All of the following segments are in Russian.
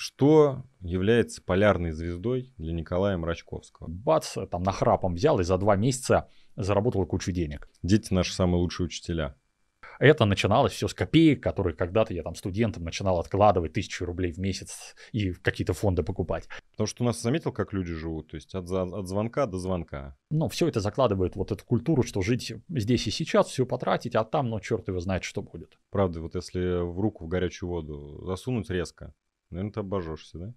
Что является полярной звездой для Николая Мрачковского? Бац, там нахрапом взял и за два месяца заработал кучу денег. Дети наши самые лучшие учителя. Это начиналось все с копеек, которые когда-то я там студентам начинал откладывать тысячу рублей в месяц и какие-то фонды покупать. Потому что у нас заметил, как люди живут, то есть от, от звонка до звонка. Ну, все это закладывает вот эту культуру, что жить здесь и сейчас, все потратить, а там, ну, черт его знает, что будет. Правда, вот если в руку в горячую воду засунуть резко, Наверное, ты обожжешься, да?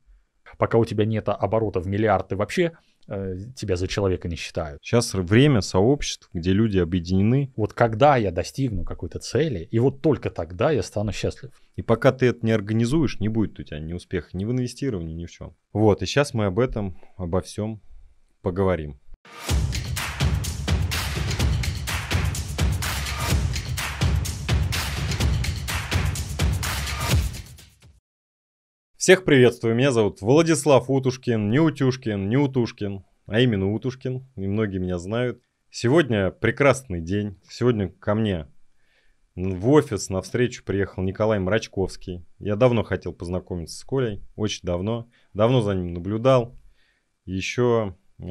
Пока у тебя нет оборота в миллиард, ты вообще э, тебя за человека не считают. Сейчас время сообществ, где люди объединены. Вот когда я достигну какой-то цели, и вот только тогда я стану счастлив. И пока ты это не организуешь, не будет у тебя ни успеха ни в инвестировании, ни в чем. Вот, и сейчас мы об этом, обо всем поговорим. Всех приветствую, меня зовут Владислав Утушкин, не Утюшкин, не Утушкин, а именно Утушкин, и многие меня знают. Сегодня прекрасный день, сегодня ко мне в офис на встречу приехал Николай Мрачковский. Я давно хотел познакомиться с Колей, очень давно, давно за ним наблюдал. Еще, э,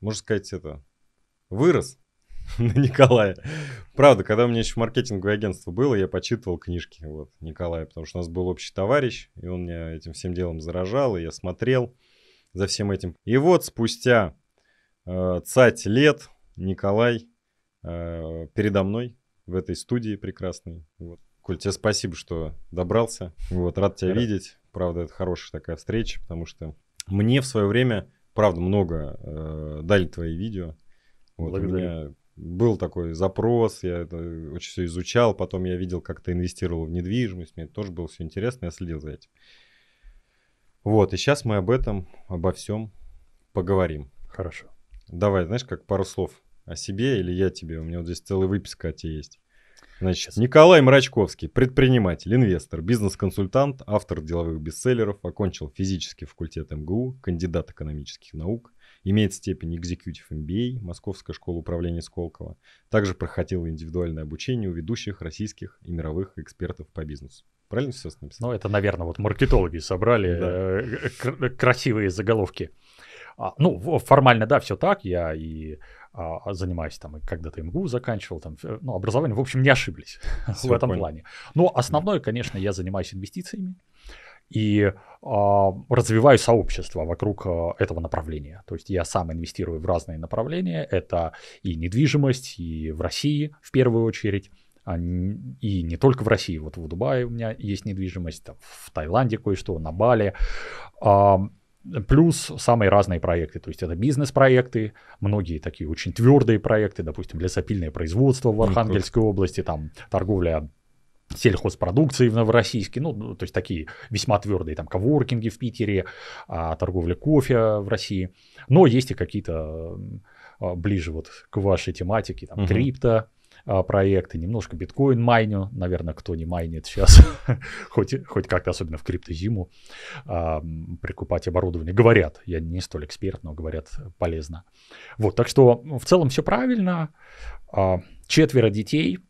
можно сказать, это вырос на Николая. Правда, когда у меня еще маркетинговое агентство было, я почитывал книжки вот, Николая, потому что у нас был общий товарищ, и он меня этим всем делом заражал, и я смотрел за всем этим. И вот спустя э, цать лет Николай э, передо мной в этой студии прекрасной. Вот. Коль, тебе спасибо, что добрался. Вот, рад тебя рад. видеть. Правда, это хорошая такая встреча, потому что мне в свое время, правда, много э, дали твои видео. Вот, Благодарю. У меня был такой запрос, я это очень все изучал, потом я видел, как ты инвестировал в недвижимость, мне тоже было все интересно, я следил за этим. Вот, и сейчас мы об этом, обо всем поговорим. Хорошо. Давай, знаешь, как пару слов о себе или я тебе, у меня вот здесь целая выписка о тебе есть. Значит, Сейчас. Николай Мрачковский, предприниматель, инвестор, бизнес-консультант, автор деловых бестселлеров, окончил физический факультет МГУ, кандидат экономических наук, Имеет степень Executive MBA, Московская школа управления Сколково. Также проходил индивидуальное обучение у ведущих российских и мировых экспертов по бизнесу. Правильно сейчас написано? Ну, это, наверное, вот маркетологи собрали э, красивые заголовки. А, ну, формально, да, все так. Я и а, занимаюсь там, когда-то МГУ заканчивал, там, ну, образование, в общем, не ошиблись в этом плане. Но основное, конечно, я занимаюсь инвестициями и а, развиваю сообщество вокруг а, этого направления. То есть я сам инвестирую в разные направления. Это и недвижимость, и в России в первую очередь. А, и не только в России, вот в Дубае у меня есть недвижимость, в Таиланде кое-что, на Бали. Плюс самые разные проекты, то есть это бизнес-проекты, многие такие очень твердые проекты, допустим, лесопильное производство в ну, Архангельской области, там торговля сельхозпродукции в Новороссийске, ну, то есть такие весьма твердые, там, коворкинги в Питере, а, торговля кофе в России. Но есть и какие-то а, ближе вот к вашей тематике, там, угу. Uh-huh. крипто, а, проекты, немножко биткоин майню, наверное, кто не майнит сейчас, хоть, хоть как-то, особенно в криптозиму, а, прикупать оборудование. Говорят, я не столь эксперт, но говорят полезно. Вот, так что ну, в целом все правильно. А, четверо детей –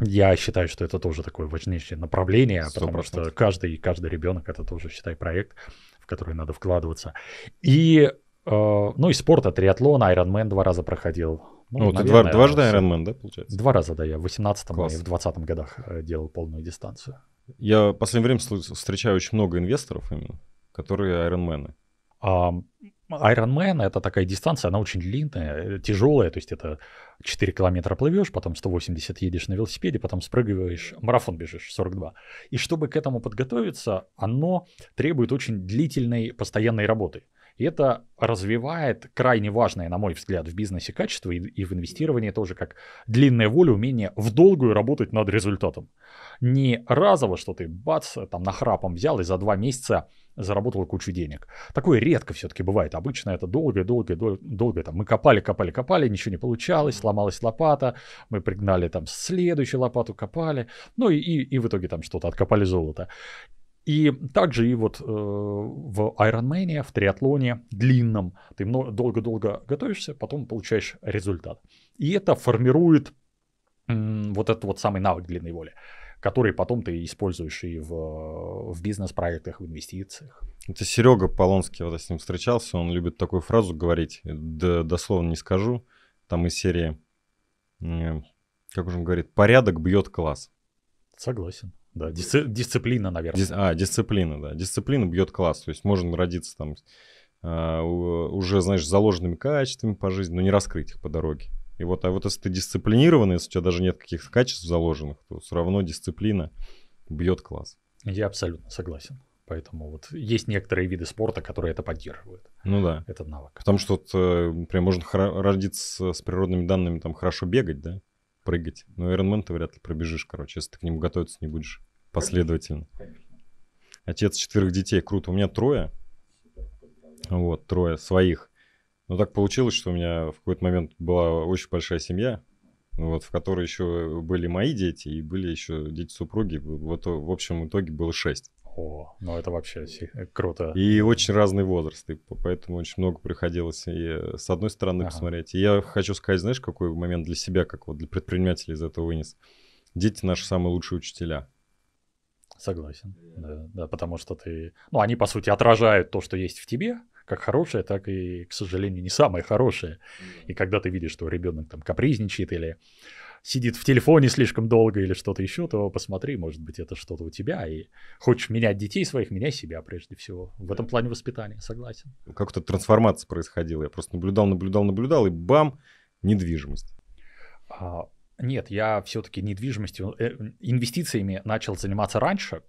я считаю, что это тоже такое важнейшее направление, 100%. потому что каждый, каждый ребенок это тоже, считай, проект, в который надо вкладываться. И, э, ну и спорт, а триатлон, Ironman два раза проходил. Ну, ну наверное, ты два, дважды Ironman, да, получается? Два раза, да, я в 18 и в 20 годах э, делал полную дистанцию. Я в последнее время встречаю очень много инвесторов именно, которые Ironman. А, Ironman это такая дистанция, она очень длинная, э, тяжелая, то есть это 4 километра плывешь, потом 180 едешь на велосипеде, потом спрыгиваешь, марафон бежишь 42. И чтобы к этому подготовиться, оно требует очень длительной постоянной работы. И это развивает крайне важное, на мой взгляд, в бизнесе качество и, и в инвестировании тоже, как длинная воля, умение в долгую работать над результатом. Не разово, что ты бац, там нахрапом взял и за два месяца заработала кучу денег. Такое редко все-таки бывает. Обычно это долго, долго, долго, долго. Там мы копали, копали, копали, ничего не получалось, сломалась лопата, мы пригнали там следующую лопату, копали, ну и, и, и в итоге там что-то откопали золото. И также и вот э, в Ironman, в триатлоне длинном, ты долго-долго готовишься, потом получаешь результат. И это формирует э, вот этот вот самый навык длинной воли которые потом ты используешь и в, в бизнес-проектах, в инвестициях. Это Серега Полонский, вот я с ним встречался, он любит такую фразу говорить, да, дословно не скажу, там из серии, как же он говорит, порядок бьет класс. Согласен. Да, дисци- дисциплина, наверное. Дис- а, дисциплина, да. Дисциплина бьет класс. То есть можно родиться там э, уже, знаешь, заложенными качествами по жизни, но не раскрыть их по дороге. И вот, а вот если ты дисциплинированный, если у тебя даже нет каких-то качеств заложенных, то все равно дисциплина бьет класс. Я абсолютно согласен. Поэтому вот есть некоторые виды спорта, которые это поддерживают. Ну да. Этот навык. Потому что вот, э, прям можно родиться с природными данными, там хорошо бегать, да, прыгать. Но ну, Ironman ты вряд ли пробежишь, короче, если ты к нему готовиться не будешь последовательно. Конечно. Отец четверых детей, круто. У меня трое. Вот, трое своих. Ну, так получилось, что у меня в какой-то момент была очень большая семья, ну, вот, в которой еще были мои дети и были еще дети супруги. Вот в общем итоге было шесть. О, ну это вообще э, круто. И очень разный возраст, и поэтому очень много приходилось и с одной стороны ага. посмотреть. И я хочу сказать, знаешь, какой момент для себя, как вот для предпринимателя из этого вынес. Дети наши самые лучшие учителя. Согласен, да, да, потому что ты, ну они по сути отражают то, что есть в тебе, как хорошее, так и, к сожалению, не самое хорошее. И когда ты видишь, что ребенок там капризничает или сидит в телефоне слишком долго или что-то еще, то посмотри, может быть, это что-то у тебя. И хочешь менять детей своих, меняй себя прежде всего. В этом плане воспитания, согласен. Как то трансформация происходила. Я просто наблюдал, наблюдал, наблюдал, и бам, недвижимость. А, нет, я все-таки недвижимостью, э, инвестициями начал заниматься раньше,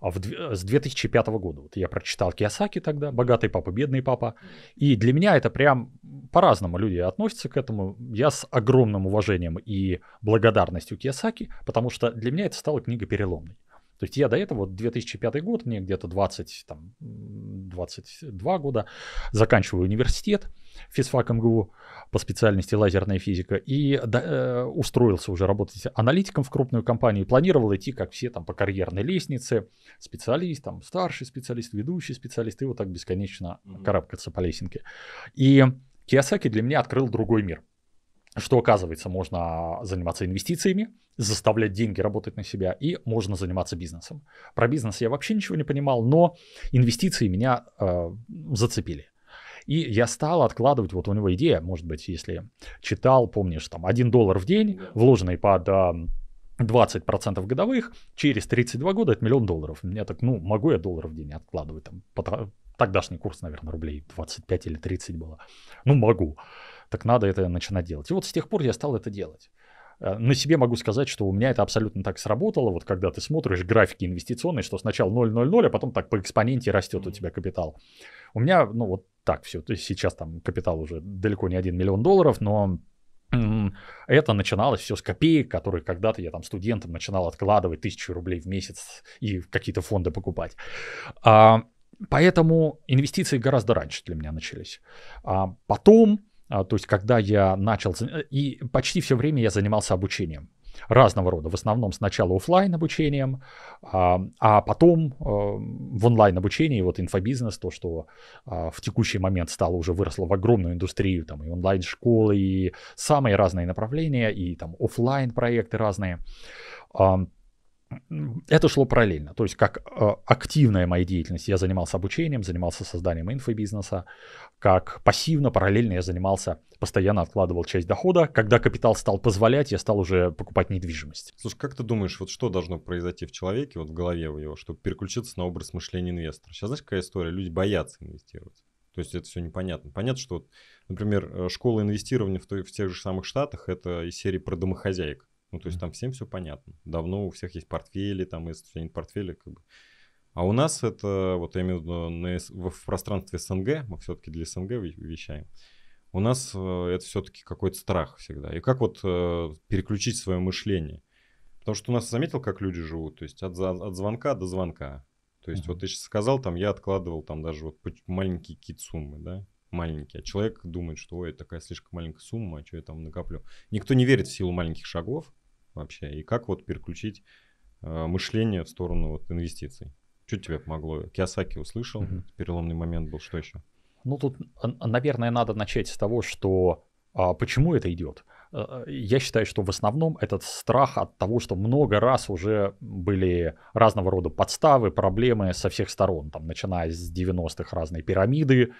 а в, с 2005 года. Вот я прочитал Киосаки тогда, «Богатый папа, бедный папа». И для меня это прям по-разному люди относятся к этому. Я с огромным уважением и благодарностью Киосаки, потому что для меня это стала книга переломной. То есть я до этого, 2005 год, мне где-то 20, там, 22 года, заканчиваю университет, физфак МГУ, по специальности лазерная физика, и да, э, устроился уже работать аналитиком в крупную компанию, планировал идти, как все, там, по карьерной лестнице, специалист, там, старший специалист, ведущий специалист, и вот так бесконечно карабкаться по лесенке. И Киосаки для меня открыл другой мир что оказывается, можно заниматься инвестициями, заставлять деньги работать на себя, и можно заниматься бизнесом. Про бизнес я вообще ничего не понимал, но инвестиции меня э, зацепили. И я стал откладывать, вот у него идея, может быть, если читал, помнишь, там 1 доллар в день, вложенный под 20% а, годовых, через 32 года это миллион долларов. Я так, ну, могу я доллар в день откладывать, там, тогдашний курс, наверное, рублей 25 или 30 было. Ну, могу. Так надо это начинать делать. И вот с тех пор я стал это делать. Э, на себе могу сказать, что у меня это абсолютно так сработало. Вот когда ты смотришь графики инвестиционные, что сначала 0,00, а потом так по экспоненте растет у тебя капитал. У меня, ну вот так все. То есть сейчас там капитал уже далеко не 1 миллион долларов, но это начиналось все с копеек, которые когда-то я там студентом начинал откладывать тысячу рублей в месяц и какие-то фонды покупать. А, поэтому инвестиции гораздо раньше для меня начались. А потом а, то есть когда я начал... И почти все время я занимался обучением разного рода. В основном сначала офлайн обучением, а, а потом э, в онлайн обучении, вот инфобизнес, то, что а, в текущий момент стало уже выросло в огромную индустрию, там и онлайн-школы, и самые разные направления, и там офлайн проекты разные. Это шло параллельно, то есть как э, активная моя деятельность, я занимался обучением, занимался созданием инфобизнеса, как пассивно, параллельно я занимался, постоянно откладывал часть дохода. Когда капитал стал позволять, я стал уже покупать недвижимость. Слушай, как ты думаешь, вот что должно произойти в человеке, вот в голове у него, чтобы переключиться на образ мышления инвестора? Сейчас знаешь, какая история? Люди боятся инвестировать. То есть это все непонятно. Понятно, что, вот, например, э, школа инвестирования в, той, в тех же самых Штатах это из серии про домохозяек. Ну, то есть mm-hmm. там всем все понятно. Давно у всех есть портфели, там, если у тебя нет портфеля, как бы а у нас это, вот я имею в виду на, в пространстве СНГ, мы все-таки для СНГ вещаем, у нас э, это все-таки какой-то страх всегда. И как вот э, переключить свое мышление? Потому что у нас заметил, как люди живут, то есть от, от звонка до звонка. То есть mm-hmm. вот ты сейчас сказал, там я откладывал там даже вот маленькие какие-то суммы, да, маленькие. А человек думает, что ой, такая слишком маленькая сумма, а что я там накоплю. Никто не верит в силу маленьких шагов вообще. И как вот переключить э, мышление в сторону вот инвестиций? Что тебе помогло? Киосаки услышал, угу. переломный момент был, что еще? Ну, тут, а, а, наверное, надо начать с того, что а, почему это идет. А, я считаю, что в основном этот страх от того, что много раз уже были разного рода подставы, проблемы со всех сторон, там, начиная с 90-х разные пирамиды,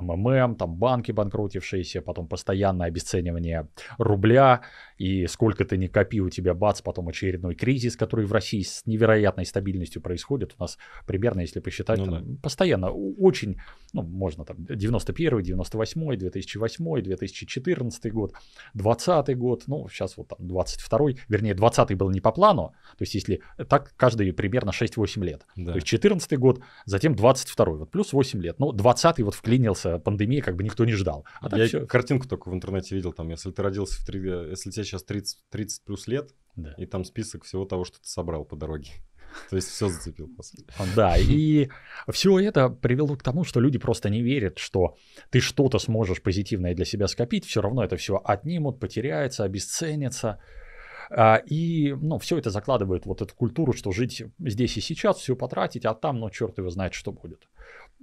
МММ, там банки банкротившиеся, потом постоянное обесценивание рубля, и сколько ты не копи, у тебя бац, потом очередной кризис, который в России с невероятной стабильностью происходит. У нас примерно, если посчитать, ну, там, да. постоянно очень, ну, можно там 91, 98, 2008, 2014 год, 20 год, ну, сейчас вот там 22, вернее, 20 был не по плану, то есть если так, каждый примерно 6-8 лет. Да. То есть 14 год, затем 22, вот плюс 8 лет. Ну, 20 вот вклинился начнется пандемия, как бы никто не ждал. А я все... картинку только в интернете видел, там, если ты родился, в 3, если тебе сейчас 30, 30 плюс лет, да. и там список всего того, что ты собрал по дороге. То есть все зацепил. А, да, и все это привело к тому, что люди просто не верят, что ты что-то сможешь позитивное для себя скопить, все равно это все отнимут, потеряется, обесценится. А, и ну, все это закладывает вот эту культуру, что жить здесь и сейчас, все потратить, а там, ну, черт его знает, что будет.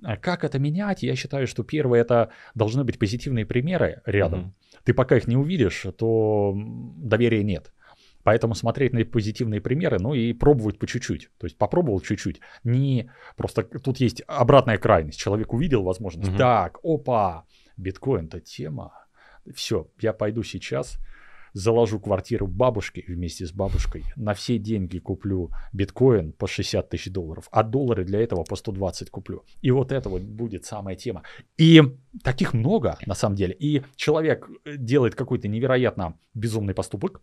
А как это менять? Я считаю, что первое это должны быть позитивные примеры рядом. Угу. Ты пока их не увидишь, то доверия нет. Поэтому смотреть на позитивные примеры, ну и пробовать по чуть-чуть. То есть попробовал чуть-чуть. Не просто тут есть обратная крайность. Человек увидел возможность. Угу. Так, опа, биткоин-то тема. Все, я пойду сейчас заложу квартиру бабушке вместе с бабушкой, на все деньги куплю биткоин по 60 тысяч долларов, а доллары для этого по 120 куплю. И вот это вот будет самая тема. И таких много, на самом деле. И человек э, делает какой-то невероятно безумный поступок,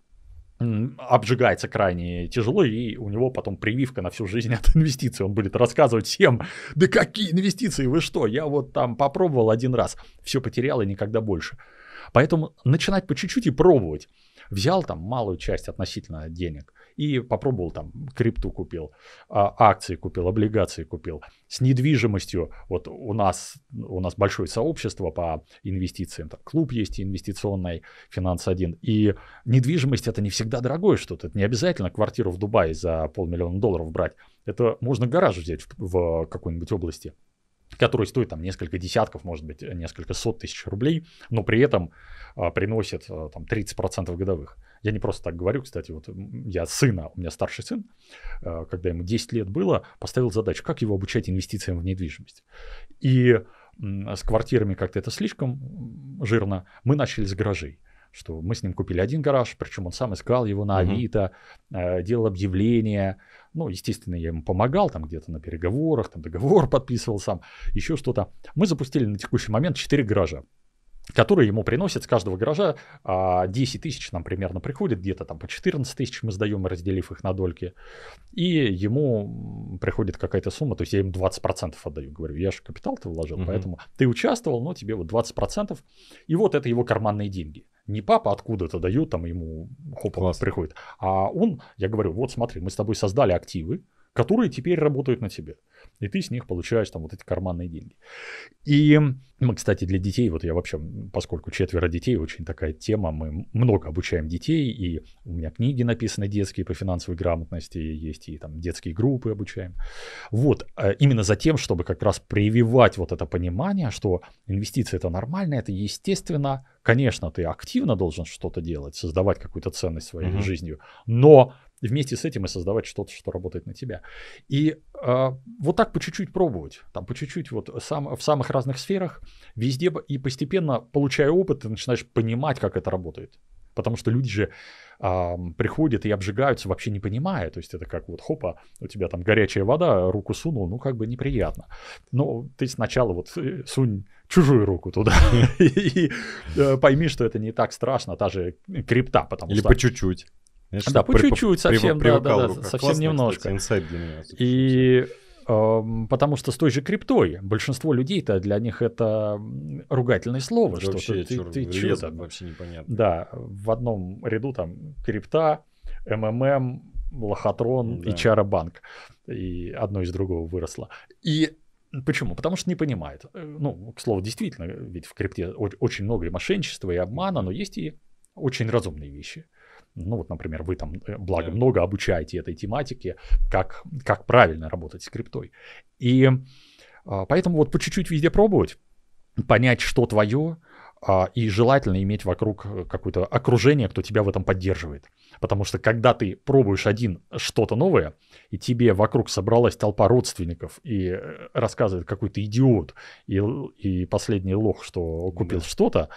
обжигается крайне тяжело, и у него потом прививка на всю жизнь от инвестиций. Он будет рассказывать всем, да какие инвестиции, вы что, я вот там попробовал один раз, все потерял и никогда больше. Поэтому начинать по чуть-чуть и пробовать. Взял там малую часть относительно денег и попробовал там крипту купил, а, акции купил, облигации купил. С недвижимостью, вот у нас, у нас большое сообщество по инвестициям, там клуб есть инвестиционный, финанс один. И недвижимость это не всегда дорогое что-то, это не обязательно квартиру в Дубае за полмиллиона долларов брать. Это можно гараж взять в, в какой-нибудь области который стоит там несколько десятков, может быть, несколько сот тысяч рублей, но при этом а, приносит а, там 30% годовых. Я не просто так говорю, кстати, вот я сына, у меня старший сын, а, когда ему 10 лет было, поставил задачу, как его обучать инвестициям в недвижимость. И с квартирами как-то это слишком жирно, мы начали с гаражей что мы с ним купили один гараж, причем он сам искал его на Авито, mm-hmm. делал объявления. Ну, естественно, я ему помогал там где-то на переговорах, там договор подписывал сам, еще что-то. Мы запустили на текущий момент 4 гаража которые ему приносят с каждого гаража 10 а, тысяч нам примерно приходит, где-то там по 14 тысяч мы сдаем, разделив их на дольки. И ему приходит какая-то сумма, то есть я им 20% отдаю. Говорю, я же капитал ты вложил, угу. поэтому ты участвовал, но тебе вот 20%. И вот это его карманные деньги не папа откуда-то дает, там ему хоп, Класс. приходит, а он, я говорю, вот смотри, мы с тобой создали активы, которые теперь работают на тебя. И ты с них получаешь там вот эти карманные деньги. И мы, кстати, для детей, вот я вообще, поскольку четверо детей, очень такая тема, мы много обучаем детей, и у меня книги написаны детские по финансовой грамотности, есть и там детские группы обучаем. Вот, а именно за тем, чтобы как раз прививать вот это понимание, что инвестиции это нормально, это естественно, конечно, ты активно должен что-то делать, создавать какую-то ценность своей mm-hmm. жизнью, но вместе с этим и создавать что-то, что работает на тебя. И э, вот так по чуть-чуть пробовать, там по чуть-чуть вот сам, в самых разных сферах, везде и постепенно, получая опыт, ты начинаешь понимать, как это работает. Потому что люди же э, приходят и обжигаются, вообще не понимая. То есть это как вот хопа, у тебя там горячая вода, руку сунул, ну как бы неприятно. Но ты сначала вот э, сунь чужую руку туда и, э, пойми, что это не так страшно, та же крипта, потому что... Или по чуть-чуть. Конечно, да, по чуть-чуть совсем, да, да, да, совсем Классный, немножко. Кстати, типа для меня, и эм, Потому что с той же криптой большинство людей-то для них это ругательное слово. Да что вообще, ты, черт, ты, ты что там? вообще непонятно. Да, в одном ряду там крипта, МММ, лохотрон ну да. и чара И одно из другого выросло. И Почему? Потому что не понимает. Э, ну, к слову, действительно, ведь в крипте очень много и мошенничества, и обмана, но есть и очень разумные вещи. Ну вот, например, вы там, э, благо, да. много обучаете этой тематике, как, как правильно работать с криптой. И а, поэтому вот по чуть-чуть везде пробовать, понять, что твое, а, и желательно иметь вокруг э, какое-то окружение, кто тебя в этом поддерживает. Потому что когда ты пробуешь один что-то новое, и тебе вокруг собралась толпа родственников и э, рассказывает какой-то идиот и, и последний лох, что купил да. что-то,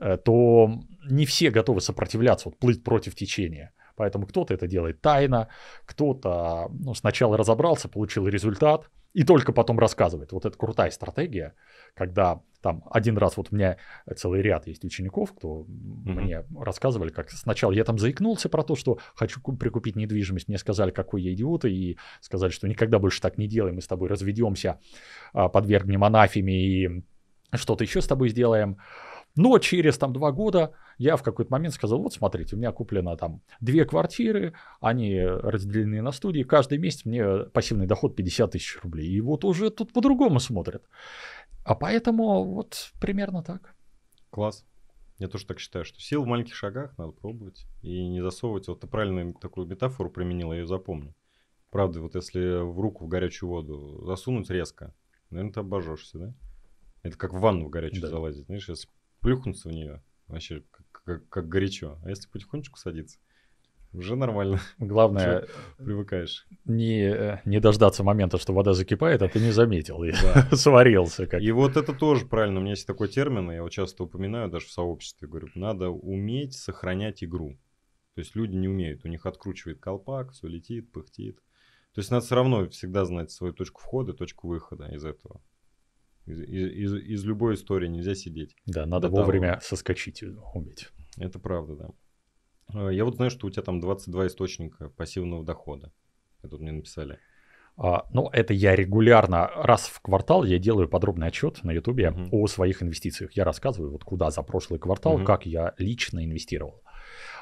э, то не все готовы сопротивляться, вот, плыть против течения. Поэтому кто-то это делает тайно, кто-то ну, сначала разобрался, получил результат, и только потом рассказывает. Вот это крутая стратегия, когда там один раз вот у меня целый ряд есть учеников, кто mm-hmm. мне рассказывали, как сначала я там заикнулся про то, что хочу прикупить недвижимость, мне сказали, какой я идиот, и сказали, что никогда больше так не делаем, мы с тобой разведемся, а, подвергнем анафеме и что-то еще с тобой сделаем. Но через там два года я в какой-то момент сказал, вот смотрите, у меня куплено там две квартиры, они разделены на студии, каждый месяц мне пассивный доход 50 тысяч рублей. И вот уже тут по-другому смотрят. А поэтому вот примерно так. Класс. Я тоже так считаю, что сил в маленьких шагах надо пробовать и не засовывать. Вот ты правильную такую метафору применила, я ее запомню. Правда, вот если в руку в горячую воду засунуть резко, наверное, ты обожжешься, да? Это как в ванну в горячую да. залазить. Знаешь, если плюхнуться в нее вообще как, как, как горячо. А если потихонечку садиться, уже нормально. Главное, привыкаешь. Не, э, не дождаться момента, что вода закипает, а ты не заметил и сварился. Как. И вот это тоже правильно. У меня есть такой термин, я его часто упоминаю даже в сообществе. Говорю, надо уметь сохранять игру. То есть люди не умеют. У них откручивает колпак, все летит, пыхтит. То есть надо все равно всегда знать свою точку входа, точку выхода из этого. Из, из, из любой истории нельзя сидеть. Да, надо До вовремя того. соскочить, уметь. Это правда, да. А, я вот знаю, что у тебя там 22 источника пассивного дохода. Это вот мне написали. Uh, ну, это я регулярно, раз в квартал я делаю подробный отчет на Ютубе uh-huh. о своих инвестициях. Я рассказываю, вот куда за прошлый квартал, uh-huh. как я лично инвестировал.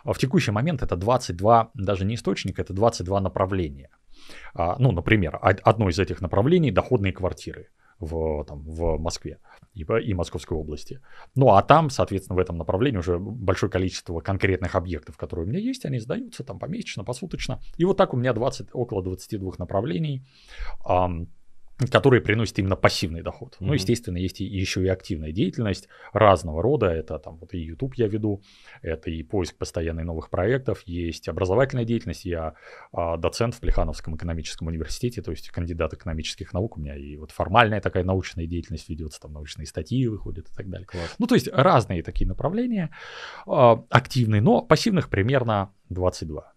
А, в текущий момент это 22, даже не источник, это 22 направления. Uh, ну, например, одно из этих направлений – доходные квартиры в, там, в Москве и, и Московской области. Ну, а там, соответственно, в этом направлении уже большое количество конкретных объектов, которые у меня есть, они сдаются там помесячно, посуточно. И вот так у меня 20, около 22 направлений. Um, которые приносят именно пассивный доход. Mm-hmm. Ну, естественно, есть и, еще и активная деятельность разного рода. Это там вот и YouTube я веду, это и поиск постоянных новых проектов, есть образовательная деятельность. Я а, доцент в Плехановском экономическом университете, то есть кандидат экономических наук. У меня и вот формальная такая научная деятельность ведется, там научные статьи выходят и так далее. Класс. Ну, то есть разные такие направления а, активные, но пассивных примерно 22.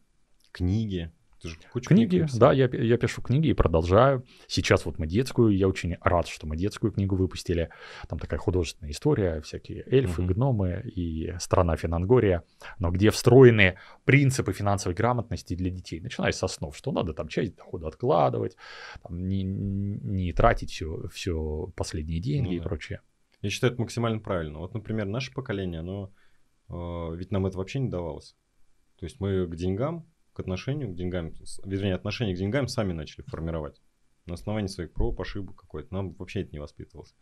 Книги. Ты же кучу книги, книг да, я, я пишу книги и продолжаю. Сейчас вот мы детскую, я очень рад, что мы детскую книгу выпустили. Там такая художественная история, всякие эльфы, угу. гномы и страна Финангория, но где встроены принципы финансовой грамотности для детей. Начиная с основ, что надо там часть дохода откладывать, там, не, не тратить все, все последние деньги ну, и прочее. Я считаю, это максимально правильно. Вот, например, наше поколение, оно э, ведь нам это вообще не давалось. То есть мы к деньгам к отношению к деньгам, вернее, отношение к деньгам сами начали формировать. На основании своих проб, ошибок какой-то. Нам вообще это не воспитывалось.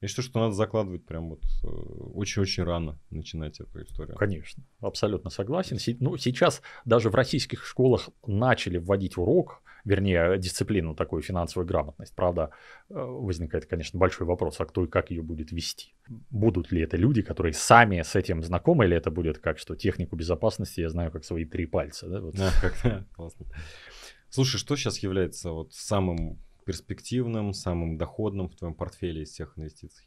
Я считаю, что надо закладывать прям вот э, очень-очень рано начинать эту историю. Конечно, абсолютно согласен. Ну, сейчас даже в российских школах начали вводить урок вернее, дисциплину такую, финансовую грамотность. Правда, э, возникает, конечно, большой вопрос, а кто и как ее будет вести. Будут ли это люди, которые сами с этим знакомы, или это будет как, что технику безопасности я знаю как свои три пальца. Да? Вот. классно. Слушай, что сейчас является вот самым перспективным, самым доходным в твоем портфеле из всех инвестиций?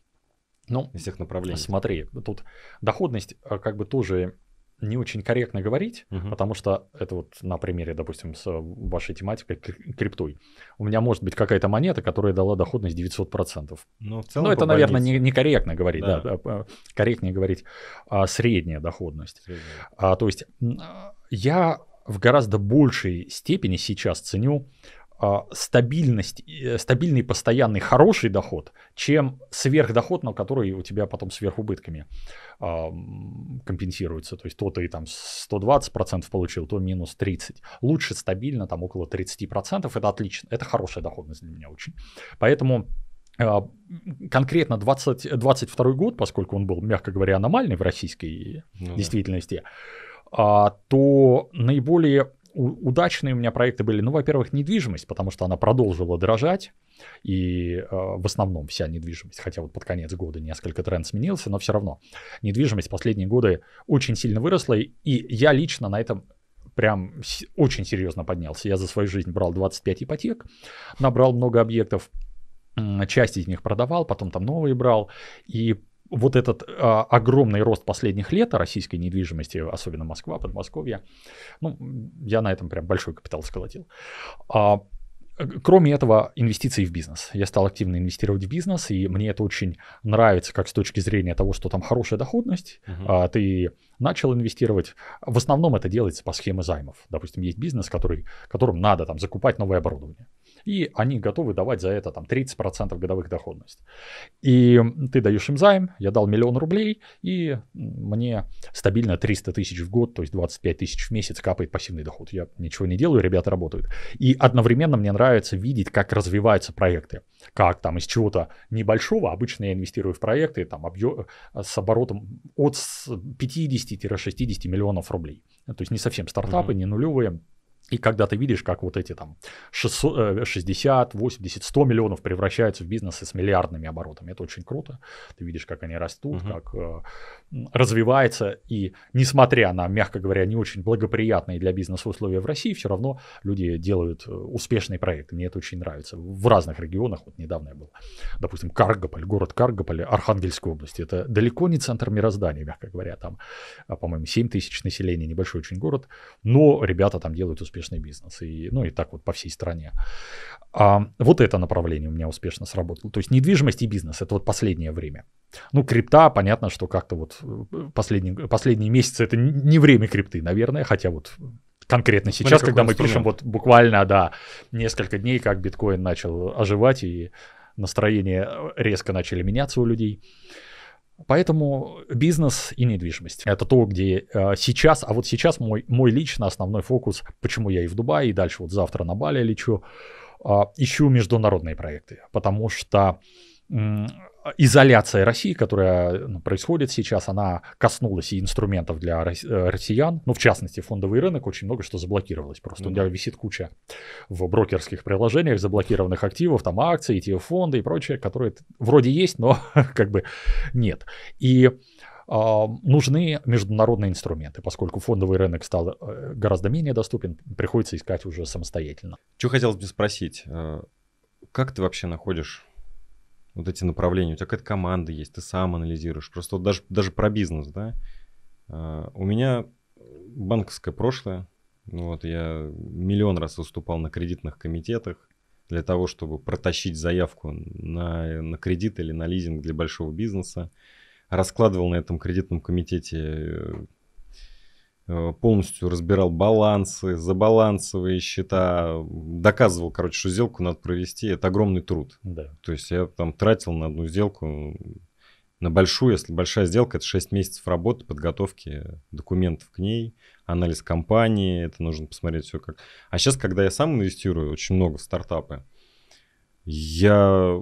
Ну, из всех направлений. Смотри, тут доходность э, как бы тоже не очень корректно говорить, угу. потому что это вот на примере, допустим, с э, вашей тематикой криптой. У меня может быть какая-то монета, которая дала доходность 900%. Ну, в ну, целом Но это, наверное, не, не корректно говорить, да. Да, да, а, корректнее говорить а, средняя доходность. Средняя. А, то есть я в гораздо большей степени сейчас ценю а, стабильность, э, стабильный, постоянный, хороший доход, чем сверхдоход, но который у тебя потом сверхубытками э, компенсируется. То есть то ты там 120% получил, то минус 30%. Лучше стабильно, там около 30%. Это отлично. Это хорошая доходность для меня очень. Поэтому а, конкретно 20, 22 год, поскольку он был, мягко говоря, аномальный в российской ну, действительности, да. то наиболее удачные у меня проекты были, ну, во-первых, недвижимость, потому что она продолжила дорожать, и э, в основном вся недвижимость, хотя вот под конец года несколько тренд сменился, но все равно недвижимость последние годы очень сильно выросла, и я лично на этом прям очень серьезно поднялся. Я за свою жизнь брал 25 ипотек, набрал много объектов, часть из них продавал, потом там новые брал, и вот этот а, огромный рост последних лет российской недвижимости, особенно Москва, Подмосковье, ну, я на этом прям большой капитал сколотил. А, Кроме этого, инвестиции в бизнес. Я стал активно инвестировать в бизнес, и мне это очень нравится, как с точки зрения того, что там хорошая доходность. Uh-huh. А, ты начал инвестировать. В основном это делается по схеме займов. Допустим, есть бизнес, который, которым надо там закупать новое оборудование и они готовы давать за это там 30% годовых доходность. И ты даешь им займ, я дал миллион рублей, и мне стабильно 300 тысяч в год, то есть 25 тысяч в месяц капает пассивный доход. Я ничего не делаю, ребята работают. И одновременно мне нравится видеть, как развиваются проекты, как там из чего-то небольшого, обычно я инвестирую в проекты там с оборотом от 50-60 миллионов рублей. То есть не совсем стартапы, не нулевые, и когда ты видишь, как вот эти там 600, 60, 80, 100 миллионов превращаются в бизнесы с миллиардными оборотами, это очень круто. Ты видишь, как они растут, угу. как э, развивается. И несмотря на, мягко говоря, не очень благоприятные для бизнеса условия в России, все равно люди делают э, успешные проекты. Мне это очень нравится. В разных регионах, вот недавно я был, допустим, Каргополь, город Каргополь, Архангельской области. Это далеко не центр мироздания, мягко говоря. Там, а, по-моему, 7 тысяч населения, небольшой очень город. Но ребята там делают успешные успешный бизнес. И, ну и так вот по всей стране. А, вот это направление у меня успешно сработало. То есть недвижимость и бизнес – это вот последнее время. Ну, крипта, понятно, что как-то вот э, последние последние месяцы – это не время крипты, наверное, хотя вот конкретно сейчас, Смотри, когда мы инструмент. пишем вот буквально, да, несколько дней, как биткоин начал оживать и настроение резко начали меняться у людей. Поэтому бизнес и недвижимость. Это то, где э, сейчас, а вот сейчас мой, мой лично основной фокус, почему я и в Дубае, и дальше вот завтра на Бали лечу, э, ищу международные проекты. Потому что изоляция России, которая ну, происходит сейчас, она коснулась и инструментов для э, россиян, ну, в частности, фондовый рынок, очень много что заблокировалось просто. Mm-hmm. У меня висит куча в брокерских приложениях заблокированных активов, там акции, эти фонды и прочее, которые вроде есть, но как бы нет. И а, нужны международные инструменты, поскольку фондовый рынок стал э, гораздо менее доступен, приходится искать уже самостоятельно. Что хотелось бы спросить, э, как ты вообще находишь вот эти направления. У тебя какая-то команда есть, ты сам анализируешь. Просто вот даже, даже про бизнес, да. А, у меня банковское прошлое. Ну вот я миллион раз выступал на кредитных комитетах для того, чтобы протащить заявку на, на кредит или на лизинг для большого бизнеса. Раскладывал на этом кредитном комитете э, Э, полностью разбирал балансы, забалансовые счета, доказывал, короче, что сделку надо провести. Это огромный труд. Да. То есть я там тратил на одну сделку, на большую, если большая сделка, это 6 месяцев работы, подготовки документов к ней, анализ компании, это нужно посмотреть все как. А сейчас, когда я сам инвестирую очень много в стартапы, я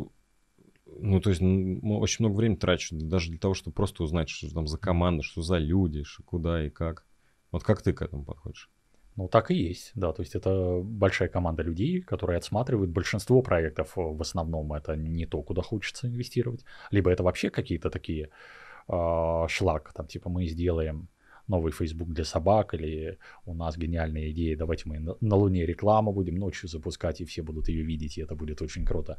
ну, то есть очень много времени трачу даже для того, чтобы просто узнать, что там за команда, что за люди, что куда и как. Вот как ты к этому подходишь? Ну, так и есть, да. То есть это большая команда людей, которые отсматривают большинство проектов. В основном это не то, куда хочется инвестировать. Либо это вообще какие-то такие э, шлак, там типа мы сделаем новый Facebook для собак, или у нас гениальная идея, давайте мы на, на Луне рекламу будем ночью запускать, и все будут ее видеть, и это будет очень круто.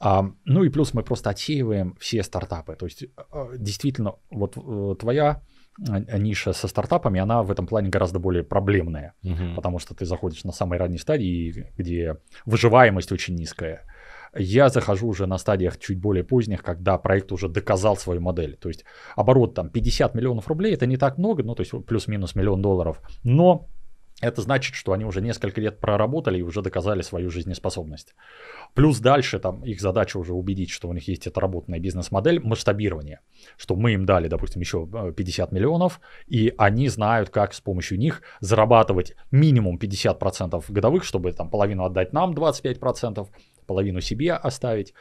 А, ну и плюс мы просто отсеиваем все стартапы. То есть а, действительно, вот э, твоя а, а ниша со стартапами, она в этом плане гораздо более проблемная, угу. потому что ты заходишь на самой ранней стадии, где выживаемость очень низкая. Я захожу уже на стадиях чуть более поздних, когда проект уже доказал свою модель. То есть оборот там 50 миллионов рублей, это не так много, ну то есть плюс-минус миллион долларов, но это значит, что они уже несколько лет проработали и уже доказали свою жизнеспособность. Плюс дальше там их задача уже убедить, что у них есть отработанная бизнес-модель масштабирования, что мы им дали, допустим, еще 50 э, миллионов, и они знают, как с помощью них зарабатывать минимум 50% годовых, чтобы там половину отдать нам, 25%, половину себе оставить.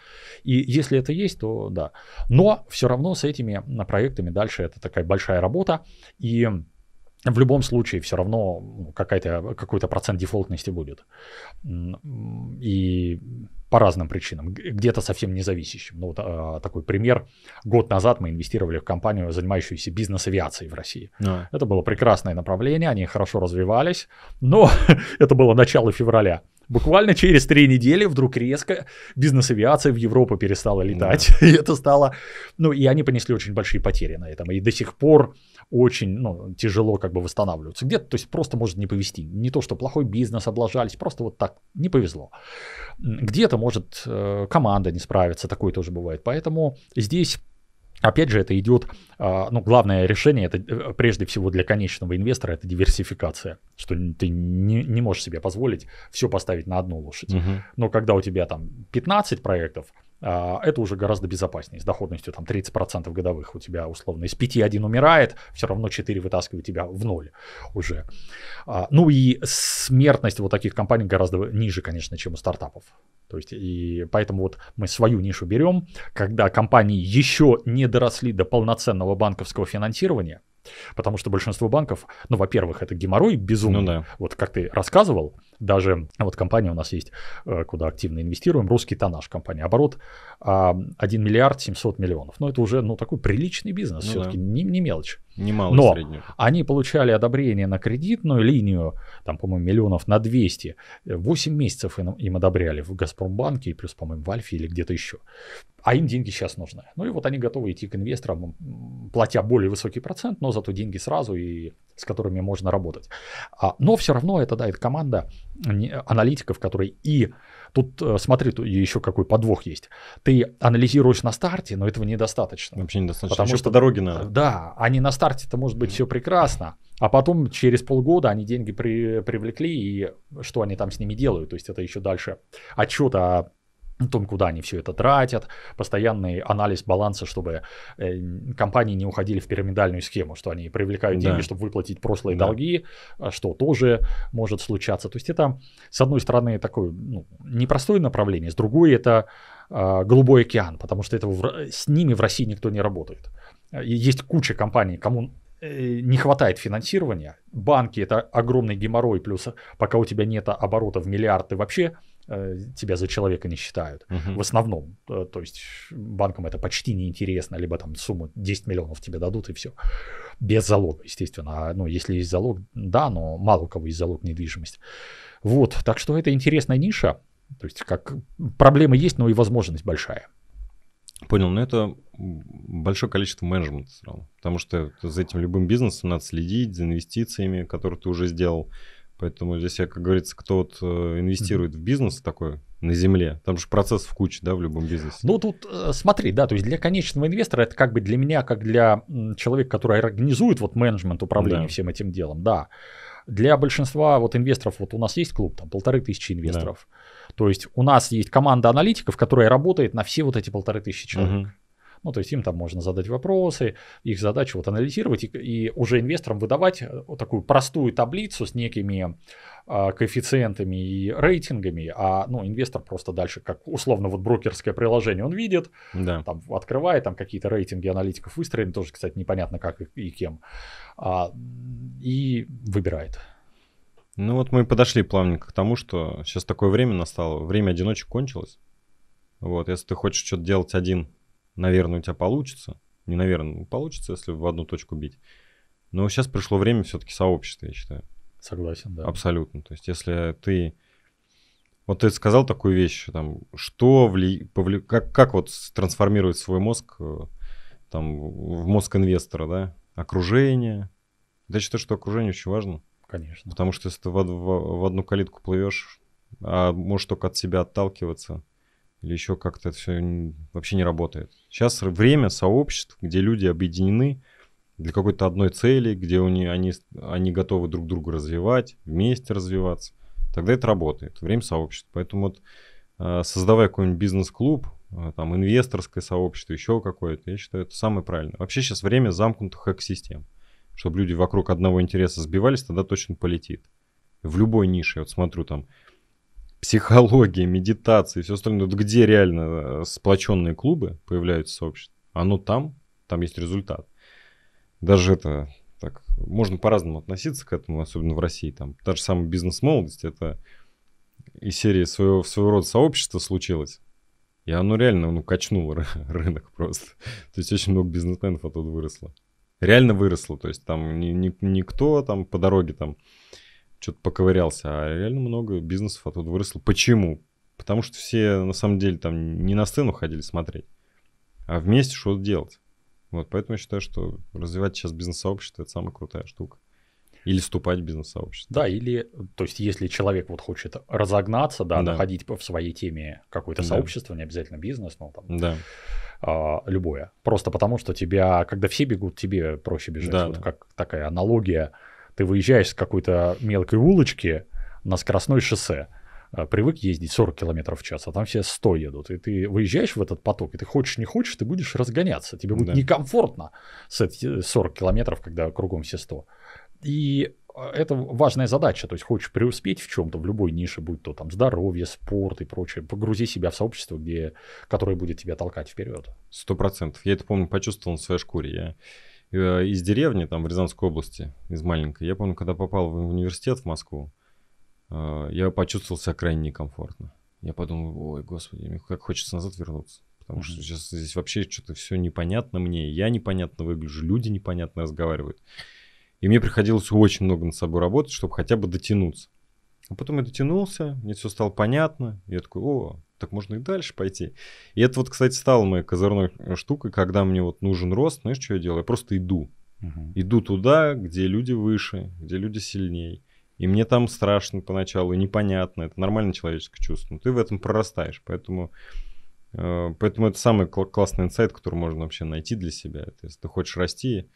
И если это есть, то да. Но все равно с этими э, проектами дальше это такая большая работа. И в любом случае все равно ну, какая-то, какой-то процент дефолтности будет. И по разным причинам, где-то совсем независящим. Ну, вот а, такой пример. Год назад мы инвестировали в компанию, занимающуюся бизнес-авиацией в России. Yeah. Это было прекрасное направление, они хорошо развивались, но это было начало февраля. Буквально через три недели вдруг резко бизнес-авиация в Европу перестала летать. Да. И это стало... Ну, и они понесли очень большие потери на этом. И до сих пор очень ну, тяжело как бы восстанавливаются. Где-то, то есть просто может не повезти. Не то, что плохой бизнес, облажались, просто вот так не повезло. Где-то может э, команда не справится, такое тоже бывает. Поэтому здесь Опять же, это идет, а, ну, главное решение, это э, прежде всего для конечного инвестора, это диверсификация, что ты не, не можешь себе позволить все поставить на одну лошадь. Угу. Но когда у тебя там 15 проектов, а, это уже гораздо безопаснее. С доходностью там 30% годовых у тебя условно из 5 один умирает, все равно 4 вытаскивают тебя в ноль уже. А, ну и смертность вот таких компаний гораздо ниже, конечно, чем у стартапов. То есть и поэтому вот мы свою нишу берем, когда компании еще не доросли до полноценного банковского финансирования, потому что большинство банков, ну, во-первых, это геморрой безумный, ну, да. вот как ты рассказывал, даже вот компания у нас есть, э, куда активно инвестируем, русский тоннаж компания, Оборот 1 а, миллиард 700 миллионов. Но ну, это уже ну, такой приличный бизнес, ну, все-таки да. не, не мелочь. Немало Но средних. они получали одобрение на кредитную линию, там, по-моему, миллионов на 200. 8 месяцев им, им одобряли в Газпромбанке плюс, по-моему, в Альфе или где-то еще. А им деньги сейчас нужны. Ну и вот они готовы идти к инвесторам, платя более высокий процент, но зато деньги сразу и с которыми можно работать. А, но все равно это, да, это команда аналитиков, которые и Тут, э, смотри, тут еще какой подвох есть. Ты анализируешь на старте, но этого недостаточно. Вообще недостаточно. Потому еще что по дороге надо. Да, а на старте-то может быть все прекрасно. А потом через полгода они деньги при, привлекли, и что они там с ними делают? То есть это еще дальше отчет о о том, куда они все это тратят, постоянный анализ баланса, чтобы э, компании не уходили в пирамидальную схему, что они привлекают да. деньги, чтобы выплатить прошлые да. долги, а что тоже может случаться. То есть это, с одной стороны, такое ну, непростое направление, с другой это э, голубой океан, потому что этого в, с ними в России никто не работает. Есть куча компаний, кому э, не хватает финансирования, банки это огромный геморрой, плюс пока у тебя нет оборота в миллиард, ты вообще Э, тебя за человека не считают. Угу. В основном, э, то есть банкам это почти неинтересно, либо там сумму 10 миллионов тебе дадут и все. Без залога, естественно. А, ну, если есть залог, да, но мало у кого есть залог недвижимость. Вот, так что это интересная ниша. То есть как проблема есть, но и возможность большая. Понял, но ну, это большое количество менеджмента потому что за этим любым бизнесом надо следить, за инвестициями, которые ты уже сделал, Поэтому здесь я, как говорится, кто вот э, инвестирует mm-hmm. в бизнес такой на земле, там же процесс в куче, да, в любом бизнесе. Ну тут э, смотри, да, то есть для конечного инвестора это как бы для меня, как для человека, который организует вот менеджмент, управление да. всем этим делом, да. Для большинства вот инвесторов, вот у нас есть клуб, там полторы тысячи инвесторов. Да. То есть у нас есть команда аналитиков, которая работает на все вот эти полторы тысячи человек. Угу. Ну, то есть им там можно задать вопросы, их задача вот анализировать и, и уже инвесторам выдавать э, вот такую простую таблицу с некими а, коэффициентами и рейтингами, а ну, инвестор просто дальше, как условно вот брокерское приложение он видит, да. там открывает, там какие-то рейтинги аналитиков выстроены, тоже, кстати, непонятно как и, и кем, а, и выбирает. Ну вот мы подошли плавненько к тому, что сейчас такое время настало, время одиночек кончилось. Вот, если ты хочешь что-то делать один, наверное, у тебя получится. Не наверное, ну, получится, если в одну точку бить. Но сейчас пришло время все-таки сообщества, я считаю. Согласен, да. Абсолютно. То есть, если ты... Вот ты сказал такую вещь, там, что вли... повли... как, как вот трансформировать свой мозг э, там, в мозг инвестора, да? Окружение. Я считаю, что окружение очень важно. Конечно. Потому что если ты в, в, в одну калитку плывешь, а можешь только от себя отталкиваться – или еще как-то все вообще не работает. Сейчас время сообществ, где люди объединены для какой-то одной цели, где у них, они, они готовы друг друга развивать, вместе развиваться, тогда это работает. Время сообществ. Поэтому вот э, создавая какой-нибудь бизнес-клуб, э, там инвесторское сообщество, еще какое-то, я считаю, это самое правильное. Вообще сейчас время замкнутых экосистем. Чтобы люди вокруг одного интереса сбивались, тогда точно полетит. В любой нише. вот смотрю там, Психология, медитация и все остальное. Вот где реально э, сплоченные клубы появляются сообщества, оно там, там есть результат. Даже это так, можно по-разному относиться к этому, особенно в России. Там та же самая бизнес-молодость, это из серии своего, своего рода сообщества случилось. И оно реально ну, качнуло ры- рынок просто. то есть очень много бизнесменов оттуда выросло. Реально выросло. То есть там ни, ни, никто там по дороге там что-то поковырялся, а реально много бизнесов оттуда выросло. Почему? Потому что все на самом деле там не на сцену ходили смотреть, а вместе что-то делать. Вот поэтому я считаю, что развивать сейчас бизнес-сообщество это самая крутая штука. Или вступать в бизнес-сообщество. Да, или, то есть, если человек вот хочет разогнаться, да, да. находить в своей теме какое-то да. сообщество, не обязательно бизнес, но там да. а, любое. Просто потому, что тебя, когда все бегут, тебе проще бежать. Да, вот да. как такая аналогия ты выезжаешь с какой-то мелкой улочки на скоростное шоссе, э, привык ездить 40 км в час, а там все 100 едут. И ты выезжаешь в этот поток, и ты хочешь, не хочешь, ты будешь разгоняться. Тебе будет да. некомфортно с эти 40 э, километров, когда кругом все 100. И э, это важная задача. То есть хочешь преуспеть в чем-то, в любой нише, будь то там здоровье, спорт и прочее, погрузи себя в сообщество, где, которое будет тебя толкать вперед. Сто процентов. Я это помню, почувствовал на своей шкуре. Я Э, из деревни, там, в Рязанской области, из маленькой. Я помню, когда попал в университет в Москву, э, я почувствовал себя крайне некомфортно. Я подумал, ой, господи, мне как хочется назад вернуться. Потому mm-hmm. что сейчас здесь вообще что-то все непонятно мне. Я непонятно выгляжу, люди непонятно разговаривают. И мне приходилось очень много над собой работать, чтобы хотя бы дотянуться. А потом я дотянулся, мне все стало понятно. я такой, о, так можно и дальше пойти. И это вот, кстати, стало моей козырной э, штукой, когда мне вот нужен рост, знаешь, что я делаю? Я просто иду. Угу. Иду туда, где люди выше, где люди сильнее. И мне там страшно поначалу, непонятно. Это нормальное человеческое чувство. Но ты в этом прорастаешь. Поэтому, э, поэтому это самый кл- классный инсайт, который можно вообще найти для себя. Это, если ты хочешь расти,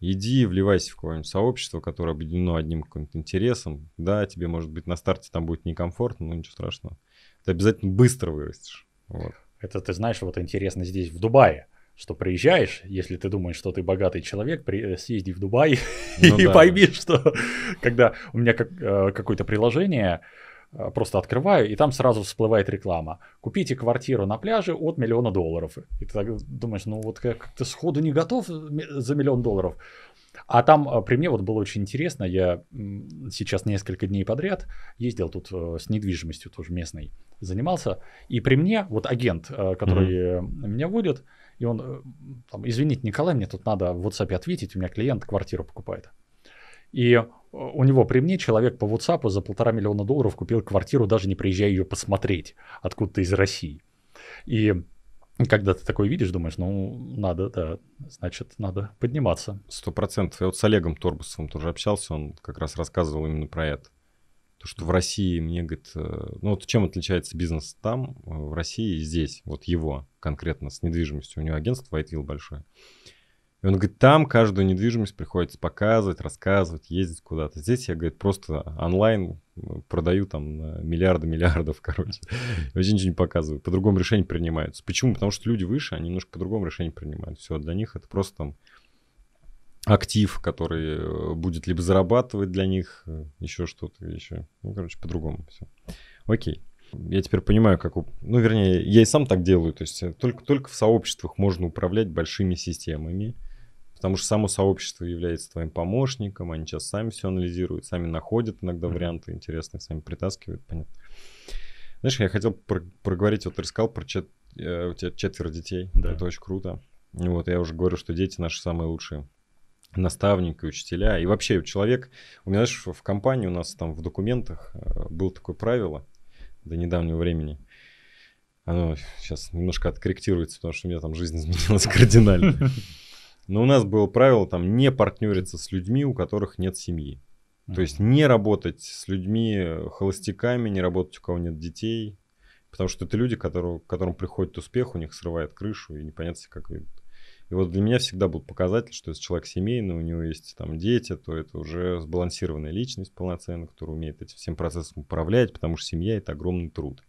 иди вливайся в какое-нибудь сообщество, которое объединено одним каким-то интересом. Да, тебе, может быть, на старте там будет некомфортно, но ничего страшного ты обязательно быстро вырастешь. Вот. Это ты знаешь, вот интересно здесь, в Дубае что приезжаешь, если ты думаешь, что ты богатый человек, при, э, съезди в Дубай ну, и да. пойми, что когда у меня как, э, какое-то приложение э, просто открываю, и там сразу всплывает реклама. Купите квартиру на пляже от миллиона долларов. И ты так думаешь, ну вот как, то сходу не готов за миллион долларов. А там э, при мне вот было очень интересно, я сейчас несколько дней подряд ездил тут э, с недвижимостью тоже местной, занимался, и при мне вот агент, э, который mm-hmm. меня водит, и он, там, извините, Николай, мне тут надо в WhatsApp ответить, у меня клиент квартиру покупает. И у него при мне человек по WhatsApp за полтора миллиона долларов купил квартиру, даже не приезжая ее посмотреть, откуда-то из России. И когда ты такое видишь, думаешь, ну, надо, да, значит, надо подниматься. Сто процентов. Я вот с Олегом Торбусовым тоже общался, он как раз рассказывал именно про это. То, что в России, мне говорит, э, ну вот чем отличается бизнес там, э, в России и здесь, вот его конкретно с недвижимостью, у него агентство Айтвил большое. И он говорит, там каждую недвижимость приходится показывать, рассказывать, ездить куда-то. Здесь я, говорит, просто онлайн продаю там э, миллиарды миллиардов, короче. Вообще ничего не показываю. По-другому решение принимаются. Почему? Потому что люди выше, они немножко по-другому решение принимают. Все, для них это просто там актив, который э, будет либо зарабатывать для них, э, еще что-то, еще. Ну, короче, по-другому все. Окей. Я теперь понимаю, как... Ну, вернее, я и сам так делаю. То есть только, только в сообществах можно управлять большими системами. Потому что само сообщество является твоим помощником, они сейчас сами все анализируют, сами находят иногда варианты интересные, сами притаскивают, понятно. Знаешь, я хотел про- проговорить, вот ты рассказал про чет- э, у тебя четверо детей, да. это очень круто. И вот я уже говорю, что дети наши самые лучшие наставники, учителя. И вообще человек, у меня, знаешь, в компании у нас там в документах э, было такое правило до недавнего времени. Оно сейчас немножко откорректируется, потому что у меня там жизнь изменилась кардинально. Но у нас было правило там не партнериться с людьми, у которых нет семьи. То есть не работать с людьми э, холостяками, не работать у кого нет детей, потому что это люди, которые, которым приходит успех, у них срывает крышу и непонятно как выйдут. И вот для меня всегда был показатель, что если человек семейный, у него есть там дети, то это уже сбалансированная личность полноценная, которая умеет этим всем процессом управлять, потому что семья – это огромный труд.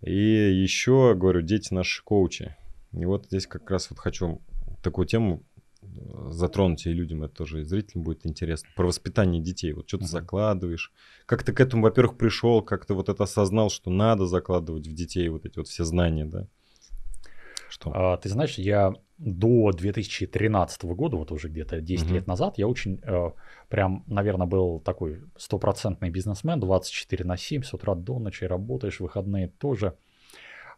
И еще, говорю, дети наши коучи. И вот здесь как раз вот хочу такую тему э, затронуть, и людям это тоже, и зрителям будет интересно. Про воспитание детей. Вот что ты uh-huh. закладываешь. Как ты к этому, во-первых, пришел, как ты вот это осознал, что надо закладывать в детей вот эти вот все знания, да? Что? А, ты знаешь, я до 2013 года, вот уже где-то 10 uh-huh. лет назад, я очень э, прям, наверное, был такой стопроцентный бизнесмен, 24 на 7, с утра до ночи работаешь, выходные тоже –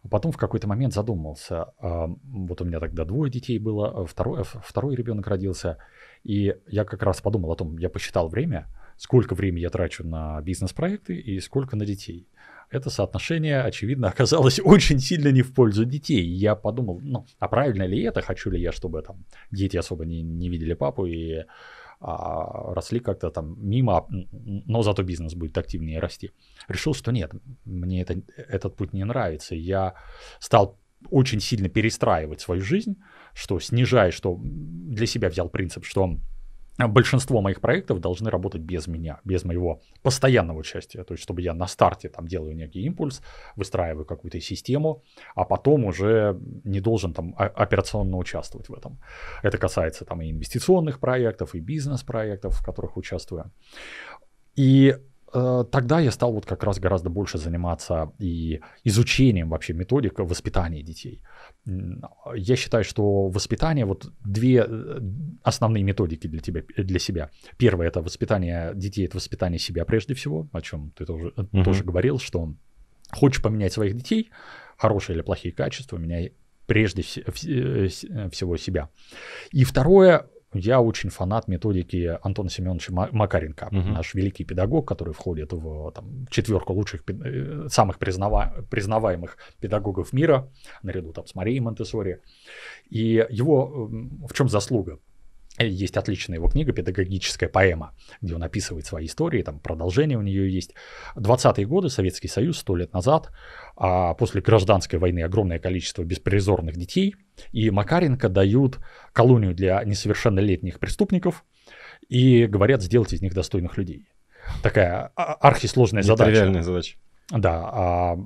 а потом в какой-то момент задумался, а, вот у меня тогда двое детей было, а второй, а второй ребенок родился, и я как раз подумал о том, я посчитал время, сколько времени я трачу на бизнес-проекты и сколько на детей. Это соотношение, очевидно, оказалось очень сильно не в пользу детей. Я подумал, ну, а правильно ли это? Хочу ли я, чтобы там дети особо не, не видели папу и а, росли как-то там мимо, но зато бизнес будет активнее расти. Решил, что нет, мне это, этот путь не нравится. Я стал очень сильно перестраивать свою жизнь, что снижая, что для себя взял принцип, что а большинство моих проектов должны работать без меня, без моего постоянного участия. То есть, чтобы я на старте там делаю некий импульс, выстраиваю какую-то систему, а потом уже не должен там операционно участвовать в этом. Это касается там и инвестиционных проектов, и бизнес-проектов, в которых участвую. И Э, тогда я стал вот как раз гораздо больше заниматься и изучением вообще методик воспитания детей. Я считаю, что воспитание, вот две э, основные методики для, тебя, для себя. Первое – это воспитание детей, это воспитание себя прежде всего, о чем ты тоже, угу. тоже говорил, что хочешь поменять своих детей, хорошие или плохие качества, меняй прежде всего себя. И второе я очень фанат методики Антона Семеновича Макаренко, угу. наш великий педагог, который входит в там, четверку лучших, э, самых признава, признаваемых педагогов мира, наряду там с Марией Монтессори. И его эм, в чем заслуга? Э, есть отличная его книга «Педагогическая поэма», где он описывает свои истории, там продолжение у нее есть. 20-е годы, Советский Союз, сто лет назад, а после гражданской войны огромное количество беспризорных детей, и Макаренко дают колонию для несовершеннолетних преступников и говорят сделать из них достойных людей. Такая а, архисложная задача. Тривиальная задача. Да, а,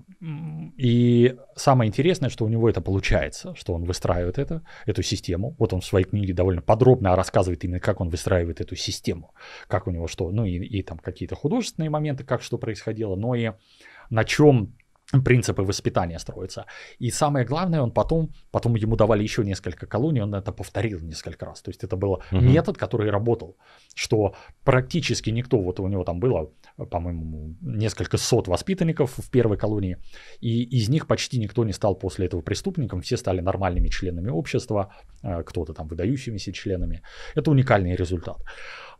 и самое интересное, что у него это получается, что он выстраивает это, эту систему. Вот он в своей книге довольно подробно рассказывает именно, как он выстраивает эту систему, как у него что, ну и, и там какие-то художественные моменты, как что происходило, но и на чем принципы воспитания строятся. И самое главное, он потом, потом ему давали еще несколько колоний, он это повторил несколько раз. То есть это был угу. метод, который работал, что практически никто, вот у него там было, по-моему, несколько сот воспитанников в первой колонии, и из них почти никто не стал после этого преступником, все стали нормальными членами общества, э, кто-то там выдающимися членами. Это уникальный результат.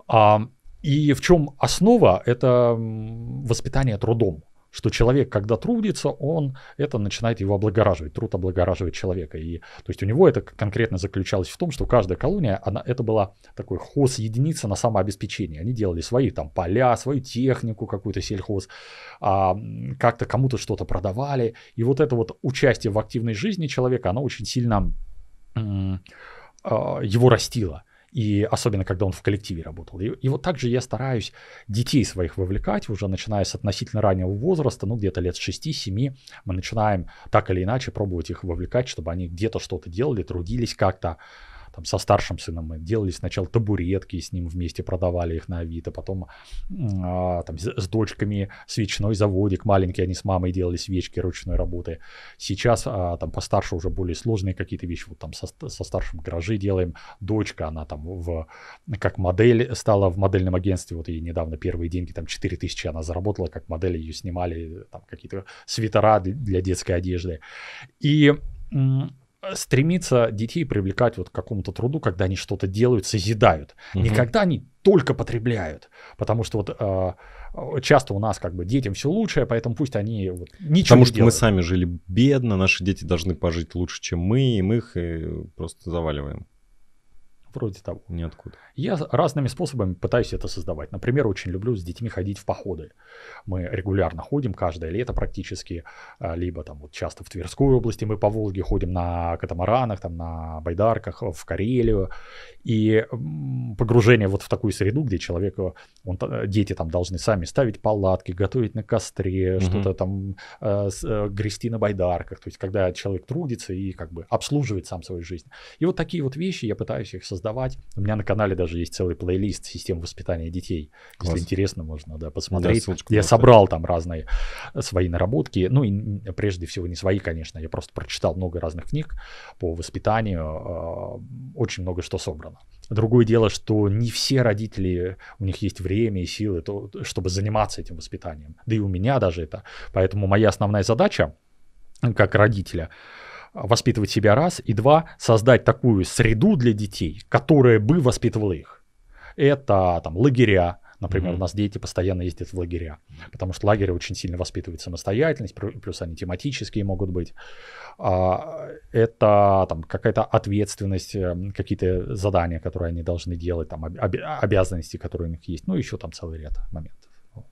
А, и в чем основа? Это воспитание трудом что человек, когда трудится, он это начинает его облагораживать, труд облагораживает человека. И, то есть у него это конкретно заключалось в том, что каждая колония, она, это была такой хоз единица на самообеспечение. Они делали свои там поля, свою технику какую-то сельхоз, а, как-то кому-то что-то продавали. И вот это вот участие в активной жизни человека, оно очень сильно а, его растило и особенно когда он в коллективе работал. И, и вот также я стараюсь детей своих вовлекать уже начиная с относительно раннего возраста, ну где-то лет 6-7, мы начинаем так или иначе пробовать их вовлекать, чтобы они где-то что-то делали, трудились как-то, там, со старшим сыном мы делали сначала табуретки, с ним вместе продавали их на Авито, потом а, там, с, с дочками свечной заводик маленький, они с мамой делали свечки ручной работы. Сейчас а, там постарше уже более сложные какие-то вещи, вот там со, со старшим гаражи делаем. Дочка, она там в, как модель стала в модельном агентстве, вот ей недавно первые деньги, там 4000 она заработала, как модель ее снимали, там какие-то свитера для детской одежды. И стремиться детей привлекать вот к какому-то труду, когда они что-то делают, созидают. Угу. Никогда они только потребляют. Потому что вот э, часто у нас как бы детям все лучшее, поэтому пусть они вот, ничего Потому не что делают. мы сами жили бедно, наши дети должны пожить лучше, чем мы, и мы их и э, просто заваливаем. Вроде того. Ниоткуда. Я разными способами пытаюсь это создавать. Например, очень люблю с детьми ходить в походы. Мы регулярно ходим, каждое лето практически, э, либо там вот часто в Тверской области мы по Волге ходим на катамаранах, там на байдарках, в Карелию. И погружение вот в такую среду, где человек, э, он, э, дети там должны сами ставить палатки, готовить на костре, угу. что-то там э, грести на байдарках. То есть, когда человек трудится и как бы обслуживает сам свою жизнь. И вот такие вот вещи я пытаюсь их создать создавать. У меня на канале даже есть целый плейлист систем воспитания детей. Класс. Если интересно, можно да, посмотреть. Да, я собрал там разные свои наработки. Ну и прежде всего не свои, конечно. Я просто прочитал много разных книг по воспитанию. А, очень много что собрано. Другое дело, что не все родители, у них есть время и силы, то, чтобы заниматься этим воспитанием. Да и у меня даже это. Поэтому моя основная задача как родителя – воспитывать себя раз, и два, создать такую среду для детей, которая бы воспитывала их. Это там лагеря, Например, mm-hmm. у нас дети постоянно ездят в лагеря, потому что лагеря очень сильно воспитывают самостоятельность, плюс они тематические могут быть. А, это там какая-то ответственность, эм, какие-то задания, которые они должны делать, там обязанности, которые у них есть, ну еще там целый ряд моментов.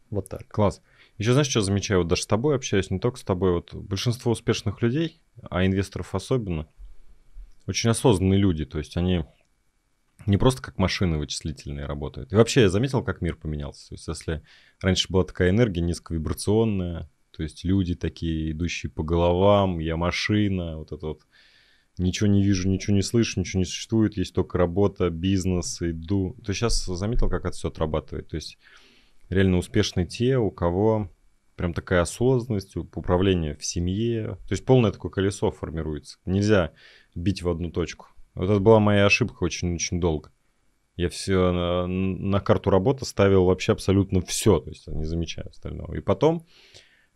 Вот так. Класс. Еще знаешь, что замечаю, вот даже с тобой общаюсь, не только с тобой, вот большинство успешных людей, а инвесторов особенно, очень осознанные люди, то есть они не просто как машины вычислительные работают. И вообще я заметил, как мир поменялся. То есть если раньше была такая энергия низковибрационная, то есть люди такие, идущие по головам, я машина, вот это вот ничего не вижу, ничего не слышу, ничего не существует, есть только работа, бизнес, иду. То сейчас заметил, как это все отрабатывает. То есть реально успешны те, у кого прям такая осознанность, управление в семье. То есть полное такое колесо формируется. Нельзя бить в одну точку. Вот это была моя ошибка очень-очень долго. Я все на, на карту работы ставил вообще абсолютно все, то есть не замечаю остального. И потом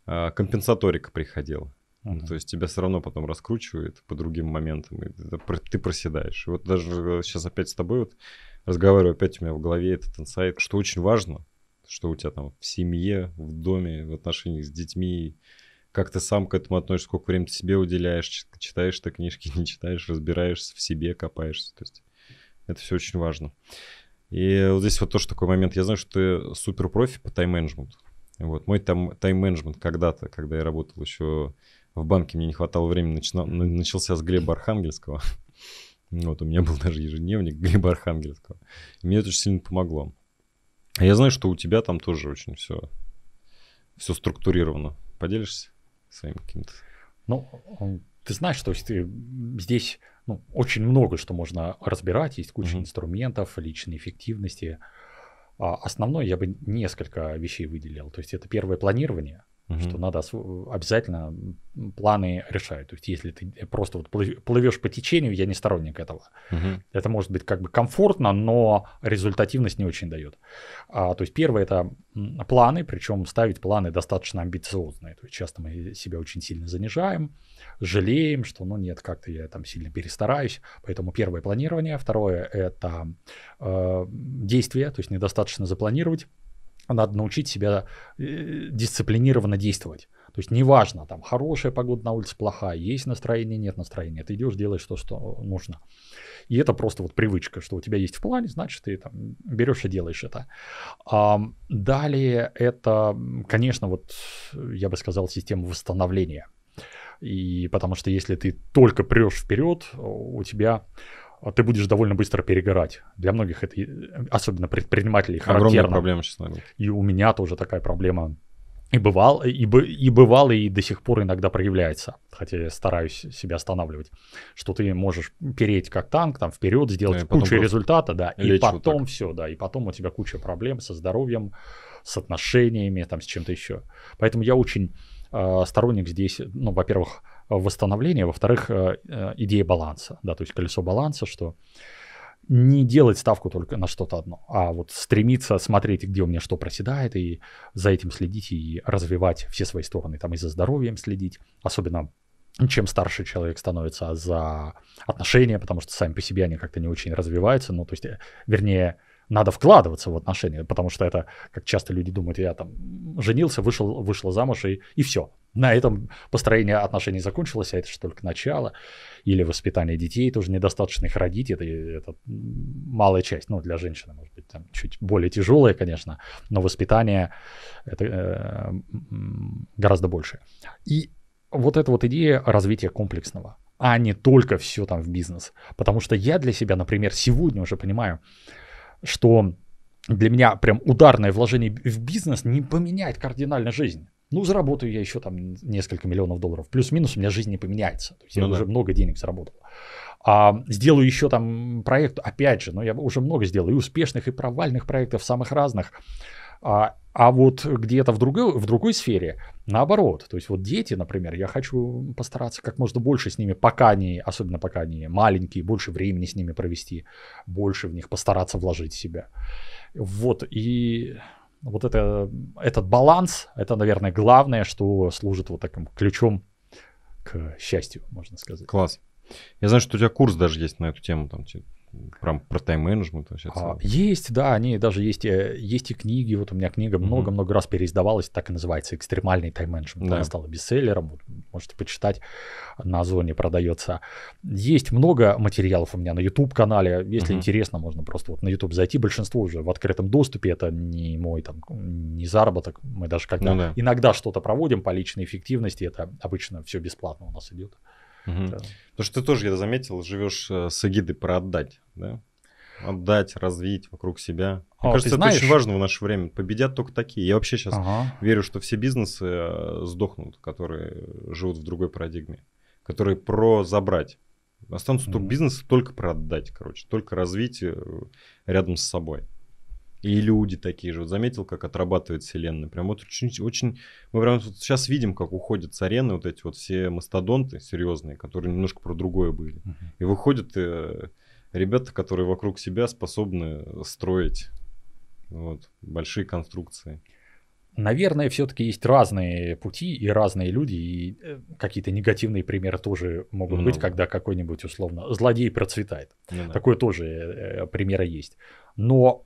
э, компенсаторика приходила. Uh-huh. Ну, то есть тебя все равно потом раскручивает по другим моментам, и ты, ты проседаешь. И вот даже сейчас э, опять с тобой вот разговариваю, опять у меня в голове этот инсайт, что очень важно что у тебя там в семье, в доме, в отношениях с детьми, как ты сам к этому относишься, сколько времени ты себе уделяешь, читаешь ты книжки, не читаешь, разбираешься в себе, копаешься. То есть это все очень важно. И вот здесь вот тоже такой момент. Я знаю, что ты супер профи по тайм-менеджменту. Вот, мой там, тайм-менеджмент когда-то, когда я работал еще в банке, мне не хватало времени, начинал, начался с Глеба Архангельского. Вот, у меня был даже ежедневник Глеба Архангельского. И мне это очень сильно помогло. А я знаю, что у тебя там тоже очень все, все структурировано. Поделишься своим каким-то? Ну, ты знаешь, то есть ты, э, здесь ну, очень много что можно разбирать, есть куча mm-hmm. инструментов, личной эффективности. А основное я бы несколько вещей выделил. То есть это первое планирование угу. что надо э, обязательно планы решать. То есть, если ты просто вот плывешь по течению, я не сторонник этого. Угу. Это может быть как бы комфортно, но результативность не очень дает. А, то есть, первое это планы, причем ставить планы достаточно амбициозные. То есть, часто мы себя очень сильно занижаем, жалеем, что ну нет, как-то я там сильно перестараюсь. Поэтому первое планирование, второе это э, действие, то есть недостаточно запланировать надо научить себя э, дисциплинированно действовать. То есть неважно, там хорошая погода на улице, плохая, есть настроение, нет настроения. Ты идешь, делаешь то, что нужно. И это просто вот привычка, что у тебя есть в плане, значит, ты там берешь и делаешь это. А, далее это, конечно, вот я бы сказал, система восстановления. И потому что если ты только прешь вперед, у тебя а ты будешь довольно быстро перегорать. Для многих это, особенно предпринимателей, характерно. Огромная проблема сейчас, наверное. И у меня тоже такая проблема и бывал, и, бы, и бывал, и до сих пор иногда проявляется. Хотя я стараюсь себя останавливать, что ты можешь переть как танк, там вперед, сделать да, э, кучу результата, да, и потом вот все, да, и потом у тебя куча проблем со здоровьем, с отношениями, там, с чем-то еще. Поэтому я очень э, сторонник здесь, ну, во-первых, восстановления, во-вторых, э, э, идея баланса, да, то есть колесо баланса, что не делать ставку только на что-то одно, а вот стремиться смотреть, где у меня что проседает, и за этим следить, и развивать все свои стороны, там и за здоровьем следить, особенно чем старше человек становится, а за отношения, потому что сами по себе они как-то не очень развиваются, ну, то есть, э, вернее, надо вкладываться в отношения, потому что это, как часто люди думают, я там женился, вышел, вышла замуж и, и все на этом построение отношений закончилось, а это же только начало. Или воспитание детей, тоже недостаточно их родить, это, это малая часть, ну, для женщины, может быть, там чуть более тяжелая, конечно, но воспитание это э, гораздо больше. И вот эта вот идея развития комплексного, а не только все там в бизнес. Потому что я для себя, например, сегодня уже понимаю, что для меня прям ударное вложение в бизнес не поменяет кардинально жизнь ну, заработаю я еще там несколько миллионов долларов. Плюс-минус у меня жизнь не поменяется. То есть ну, я да. уже много денег заработал. А, сделаю еще там проект, опять же, но ну, я уже много сделал. И успешных, и провальных проектов, самых разных. А, а вот где-то в другой, в другой сфере, наоборот. То есть вот дети, например, я хочу постараться как можно больше с ними, пока они, особенно пока они маленькие, больше времени с ними провести, больше в них постараться вложить себя. Вот, и вот это, этот баланс, это, наверное, главное, что служит вот таким ключом к счастью, можно сказать. Класс. Я знаю, что у тебя курс даже есть на эту тему, там, типа, прям про тайм-менеджмент вообще а, Есть, да, они даже есть, э, есть и книги, вот у меня книга много-много mm-hmm. раз переиздавалась, так и называется, экстремальный тайм-менеджмент, да. она стала бестселлером, можете почитать, на Озоне продается. Есть много материалов у меня на YouTube-канале, если mm-hmm. интересно, можно просто вот на YouTube зайти, большинство уже в открытом доступе, это не мой там, не заработок, мы даже когда ну, да. иногда что-то проводим по личной эффективности, это обычно все бесплатно у нас идет. Потому что ты тоже, я заметил, живешь э, с эгидой про отдать, да? Отдать, развить вокруг себя. Мне а, кажется, это знаешь? очень важно в наше время. Победят только такие. Я вообще сейчас ага. верю, что все бизнесы э, сдохнут, которые живут в другой парадигме, которые про забрать. Останутся mm-hmm. только бизнесы, только про отдать, короче, только развить э, рядом с собой. И люди такие же. Вот заметил, как отрабатывает вселенная. Прям вот очень, очень... Мы прям вот сейчас видим, как уходят с арены вот эти вот все мастодонты серьезные, которые немножко про другое были. Uh-huh. И выходят э, ребята, которые вокруг себя способны строить вот, большие конструкции. Наверное, все-таки есть разные пути и разные люди, и э, какие-то негативные примеры тоже могут Много. быть, когда какой-нибудь условно злодей процветает. Ну, да. Такое тоже э, э примеры есть. Но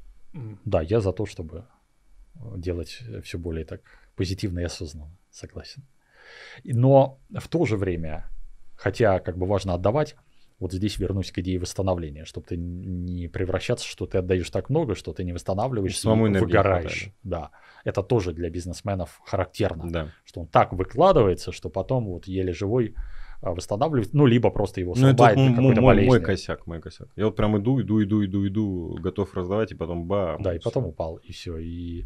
да, я за то, чтобы э, делать э, все более так позитивно и осознанно, согласен. Но в то же время, хотя как бы важно отдавать, вот здесь вернусь к идее восстановления, чтобы ты не превращаться, что ты отдаешь так много, что ты не восстанавливаешься, Самому выгораешь. Хватает. Да, это тоже для бизнесменов характерно, да. что он так выкладывается, что потом вот еле живой а, восстанавливать, ну, либо просто его срубает ну, это, какой-то мой, болезни. мой косяк, мой косяк. Я вот прям иду, иду, иду, иду, иду, готов раздавать, и потом ба. Да, и потом упал, и все, и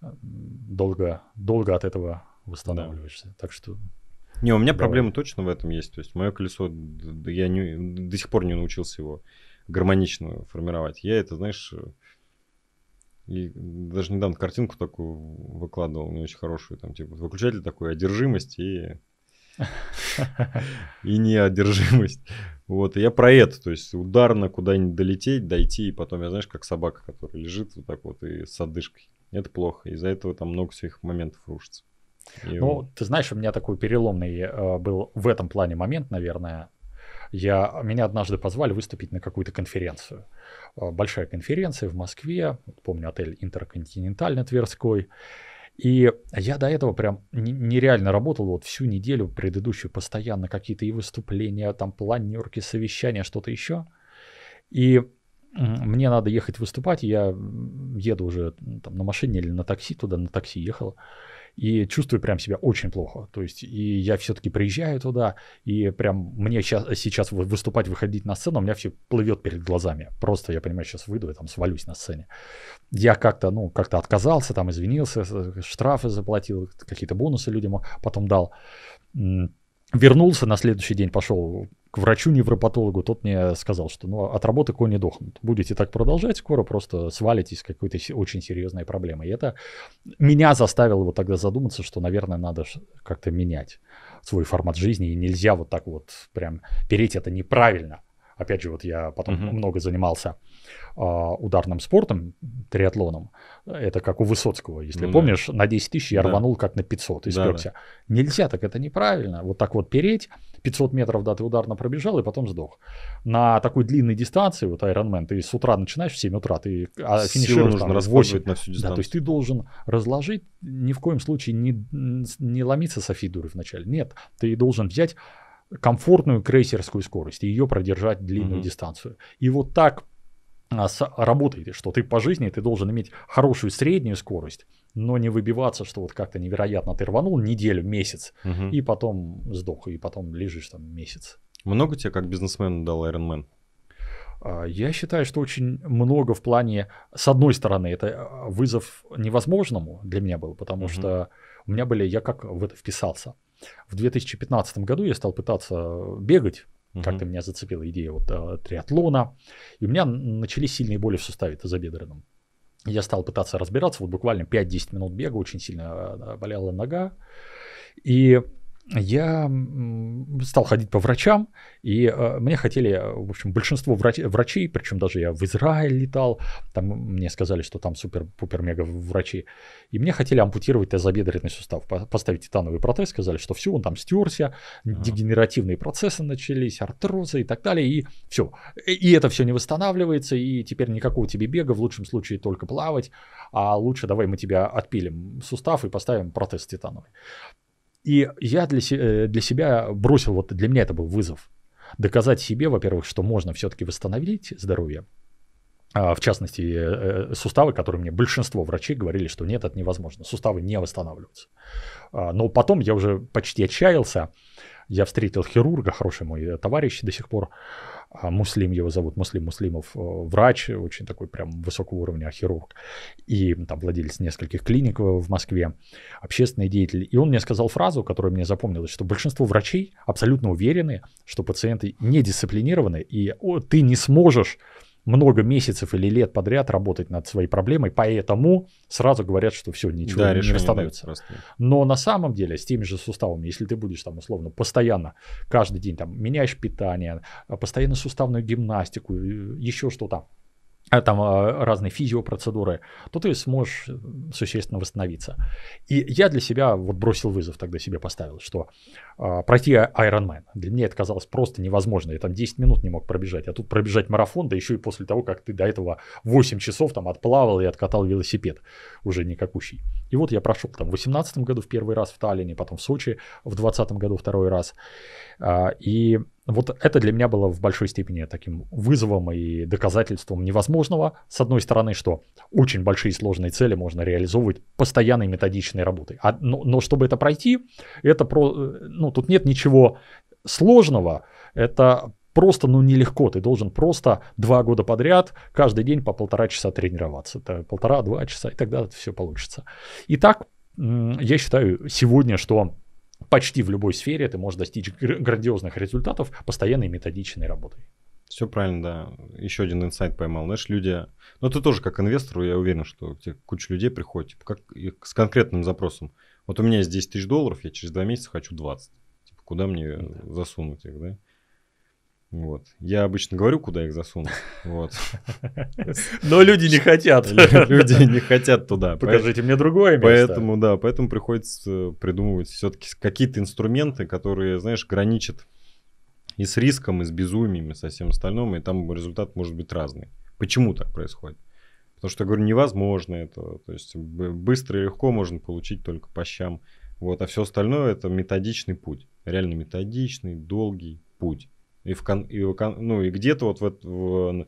а, долго, долго от этого восстанавливаешься. Да. Так что не, у меня Давай. проблема точно в этом есть. То есть мое колесо, я не, до сих пор не научился его гармонично формировать. Я это, знаешь, э, и даже недавно картинку такую выкладывал, не очень хорошую, там, типа, выключатель такой, одержимость и и неодержимость. Вот, и я про это, то есть ударно куда-нибудь долететь, дойти, и потом, я знаешь, как собака, которая лежит вот так вот и с одышкой. Это плохо, из-за этого там много всех моментов рушится. И ну, ты знаешь, у меня такой переломный э, был в этом плане момент, наверное. Я, меня однажды позвали выступить на какую-то конференцию. Э, большая конференция в Москве, помню, отель «Интерконтинентальный» Тверской. И я до этого прям нереально работал вот всю неделю предыдущую постоянно какие-то и выступления, там планерки, совещания, что-то еще. И мне надо ехать выступать, я еду уже там, на машине или на такси туда, на такси ехал и чувствую прям себя очень плохо. То есть, и я все-таки приезжаю туда, и прям мне сейчас, сейчас выступать, выходить на сцену, у меня все плывет перед глазами. Просто я понимаю, сейчас выйду и там свалюсь на сцене. Я как-то, ну, как-то отказался, там извинился, штрафы заплатил, какие-то бонусы людям потом дал вернулся на следующий день, пошел к врачу-невропатологу, тот мне сказал, что ну, от работы кони дохнут. Будете так продолжать, скоро просто свалитесь с какой-то очень серьезной проблемой. И это меня заставило вот тогда задуматься, что, наверное, надо как-то менять свой формат жизни, и нельзя вот так вот прям переть это неправильно. Опять же, вот я потом uh-huh. много занимался э, ударным спортом, триатлоном. Это как у Высоцкого, если ну, помнишь, да. на 10 тысяч я да. рванул как на 500, испекся. Да, да. Нельзя так, это неправильно. Вот так вот переть, 500 метров, да, ты ударно пробежал и потом сдох. На такой длинной дистанции, вот Ironman, ты с утра начинаешь в 7 утра, ты а финишируешь нужно там, 8. На всю дистанцию. да, то есть ты должен разложить, ни в коем случае не, не ломиться со фидуры вначале. Нет, ты должен взять комфортную крейсерскую скорость и ее продержать длинную mm дистанцию. И вот так а, работает, что ты по жизни ты должен иметь хорошую среднюю скорость, но не выбиваться, что вот как-то невероятно ты рванул неделю, месяц, угу. и потом сдох, и потом лежишь там месяц. Много тебе как бизнесмену дал Iron Man? А, я считаю, что очень много в плане, с одной стороны, это а, вызов невозможному для меня был, потому угу. что у меня были, я как в это вписался. В 2015 году я стал пытаться бегать, Угу. Как-то меня зацепила идея вот а, триатлона. И у меня начались сильные боли в суставе тазобедренном. Я стал пытаться разбираться, вот буквально 5-10 минут бега, очень сильно а, болела нога. И я стал ходить по врачам, и э, мне хотели, э, в общем, большинство врач, врачей, причем даже я в Израиль летал, там мне сказали, что там супер-пупер-мега врачи, и мне хотели ампутировать тазобедренный сустав, поставить титановый протез, сказали, что все, он там стерся, ага. дегенеративные процессы начались, артрозы и так далее, и все. Э, и это все не восстанавливается, и теперь никакого тебе бега, в лучшем случае только плавать, а лучше давай мы тебя отпилим сустав и поставим протез титановый. И я для, э, для себя бросил, вот для меня это был вызов. Доказать себе, во-первых, что можно все-таки восстановить здоровье, а, в частности, э, э, суставы, которые мне большинство врачей говорили, что нет, это невозможно, суставы не восстанавливаются. А, но потом я уже почти отчаялся, я встретил хирурга, хороший мой товарищ до сих пор, а Муслим его зовут, Муслим Муслимов, э, врач, очень такой прям высокого уровня а, хирург, и там владелец нескольких клиник в Москве, общественный деятель. И он мне сказал фразу, которая мне запомнилась, что большинство врачей абсолютно уверены, что пациенты не дисциплинированы, и О, ты не сможешь много месяцев или лет подряд работать над своей проблемой, поэтому сразу говорят, что все, ничего да, не восстановится. Но на самом деле с теми же суставами, если ты будешь там условно постоянно каждый день там меняешь питание, постоянно суставную гимнастику, э, еще что-то, а там а, разные физиопроцедуры, то ты сможешь существенно восстановиться. И я для себя вот бросил вызов тогда себе поставил, что э, пройти Ironman, для меня это казалось просто невозможно. Я там 10 минут не мог пробежать, а тут пробежать марафон, да еще и после того, как ты до этого 8 часов там отплавал и откатал велосипед, уже никакущий. И вот я прошел там в 18 году в первый раз в Таллине, потом в Сочи в 20 году второй раз. Э, и вот это для меня было в большой степени таким вызовом и доказательством невозможного. С одной стороны, что очень большие сложные цели можно реализовывать постоянной методичной работой. А, но, но чтобы это пройти, это про, э, ну, тут нет ничего сложного. Это просто, ну, нелегко. Ты должен просто два года подряд, каждый день по полтора часа тренироваться. Это полтора-два часа, и тогда все получится. И так, я считаю сегодня, что почти в любой сфере ты можешь достичь грандиозных результатов постоянной методичной работой. Все правильно, да. Еще один инсайт поймал. Знаешь, люди... Ну, ты тоже как инвестору я уверен, что к тебе куча людей приходит типа, как... с конкретным запросом. Вот у меня есть 10 тысяч долларов, я через два месяца хочу 20. Типа, куда мне да. засунуть их, да? Вот. Я обычно говорю, куда их засунуть. Вот. Но люди не хотят. Люди не хотят туда. Покажите мне другое место. Поэтому, да, поэтому приходится придумывать все-таки какие-то инструменты, которые, знаешь, граничат и с риском, и с безумием, и со всем остальным, и там результат может быть разный. Почему так происходит? Потому что, я говорю, невозможно это. То есть быстро и легко можно получить только по щам. Вот, а все остальное это методичный путь. Реально методичный, долгий путь. И, в кон, и, в кон, ну, и где-то вот в, в,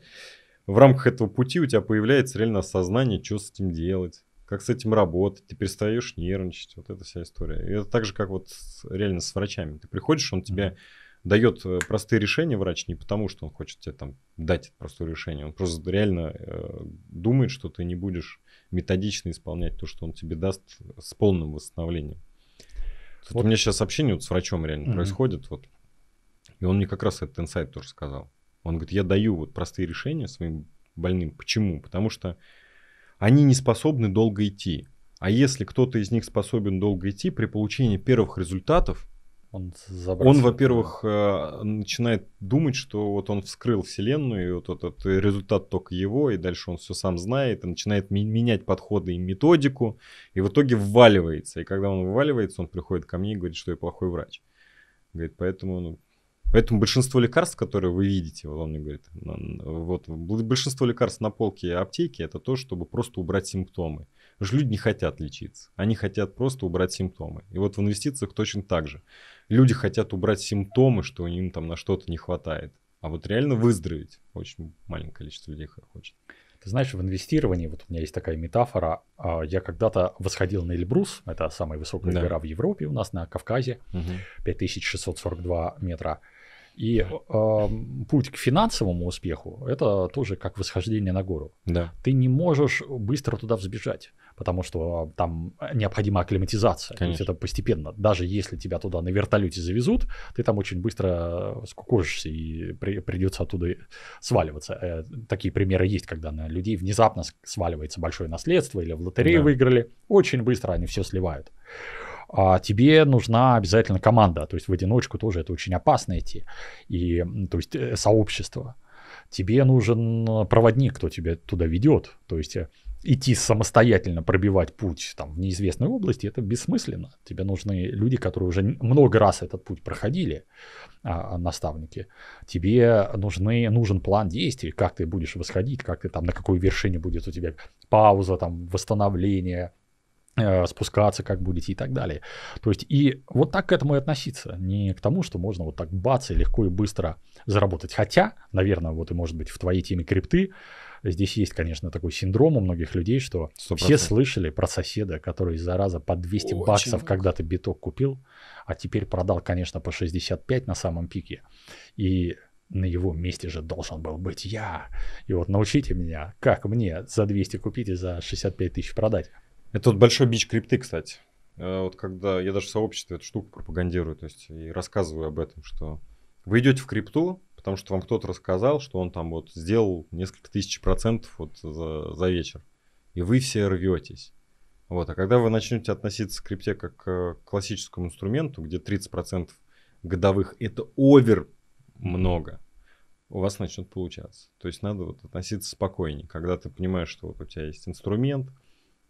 в рамках этого пути у тебя появляется реально осознание, что с этим делать, как с этим работать, ты перестаешь нервничать, вот эта вся история. И это так же, как вот с, реально с врачами. Ты приходишь, он тебе дает э, простые решения, врач, не потому, что он хочет тебе там дать простое решение, он просто реально э, думает, что ты не будешь методично исполнять то, что он тебе даст э, с полным восстановлением. Вот. вот у меня сейчас общение вот с врачом реально mm-hmm. происходит, вот и он мне как раз этот инсайт тоже сказал. Он говорит, я даю вот простые решения своим больным. Почему? Потому что они не способны долго идти. А если кто-то из них способен долго идти, при получении первых результатов, он, он во-первых, э, начинает думать, что вот он вскрыл Вселенную, и вот этот э, результат только его, и дальше он все сам знает, и начинает менять подходы и методику, и в итоге вваливается. И когда он вываливается, он приходит ко мне и говорит, что я плохой врач. Говорит, поэтому ну, Поэтому большинство лекарств, которые вы видите, вот он мне говорит, вот, большинство лекарств на полке аптеки это то, чтобы просто убрать симптомы. Потому что люди не хотят лечиться, они хотят просто убрать симптомы. И вот в инвестициях точно так же. Люди хотят убрать симптомы, что им там на что-то не хватает. А вот реально выздороветь очень маленькое количество людей хочет. Ты знаешь, в инвестировании, вот у меня есть такая метафора, а, я когда-то восходил на Эльбрус, это самая высокая да. гора в Европе у нас, на Кавказе, угу. 5642 метра. И э, путь к финансовому успеху – это тоже как восхождение на гору. Да. Ты не можешь быстро туда взбежать, потому что а, там необходима акклиматизация. Конечно. То есть это постепенно. Даже если тебя туда на вертолете завезут, ты там очень быстро скукожишься и при, придется оттуда сваливаться. Э, такие примеры есть, когда на людей внезапно сваливается большое наследство или в лотерею да. выиграли. Очень быстро они все сливают а тебе нужна обязательно команда. То есть в одиночку тоже это очень опасно идти. И, то есть э, сообщество. Тебе нужен э, проводник, кто тебя туда ведет. То есть э, идти самостоятельно пробивать путь там, в неизвестной области, это бессмысленно. Тебе нужны люди, которые уже много раз этот путь проходили, а, а, наставники. Тебе нужны, нужен план действий, как ты будешь восходить, как ты там, на какой вершине будет у тебя пауза, там, восстановление, Э, спускаться, как будете и так далее. То есть и вот так к этому и относиться, не к тому, что можно вот так бац и легко и быстро заработать. Хотя, наверное, вот и может быть в твоей теме крипты, здесь есть, конечно, такой синдром у многих людей, что 100%. все слышали про соседа, который, зараза, по 200 Очень баксов когда-то биток купил, а теперь продал, конечно, по 65 на самом пике. И на его месте же должен был быть я. И вот научите меня, как мне за 200 купить и за 65 тысяч продать. Это вот большой бич крипты, кстати. Э, вот когда я даже в сообществе эту штуку пропагандирую, то есть и рассказываю об этом, что вы идете в крипту, потому что вам кто-то рассказал, что он там вот сделал несколько тысяч процентов вот за, за вечер. И вы все рветесь. Вот. А когда вы начнете относиться к крипте как к классическому инструменту, где 30% годовых это овер много, у вас начнет получаться. То есть надо вот относиться спокойнее, когда ты понимаешь, что вот у тебя есть инструмент,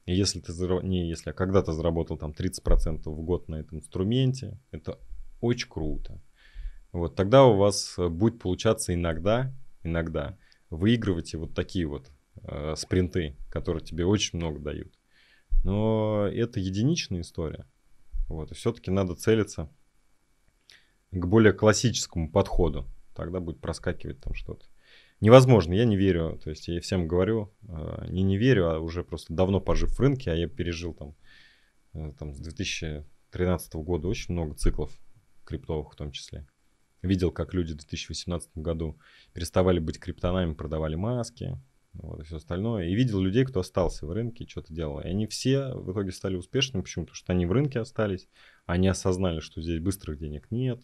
и если ты, зар... не если, а когда ты заработал там 30% в год на этом инструменте, это очень круто. Вот тогда у вас э, будет получаться иногда, иногда выигрывать и вот такие вот э, спринты, которые тебе очень много дают. Но это единичная история. Вот, и все-таки надо целиться к более классическому подходу. Тогда будет проскакивать там что-то невозможно, я не верю. То есть я всем говорю, а, не не верю, а уже просто давно пожив в рынке, а я пережил там, э, там с 2013 года очень много циклов криптовых в том числе. Видел, как люди в 2018 году переставали быть криптонами, продавали маски, вот, и все остальное. И видел людей, кто остался в рынке, что-то делал. И они все в итоге стали успешными. Почему? Потому что они в рынке остались, они осознали, что здесь быстрых денег нет,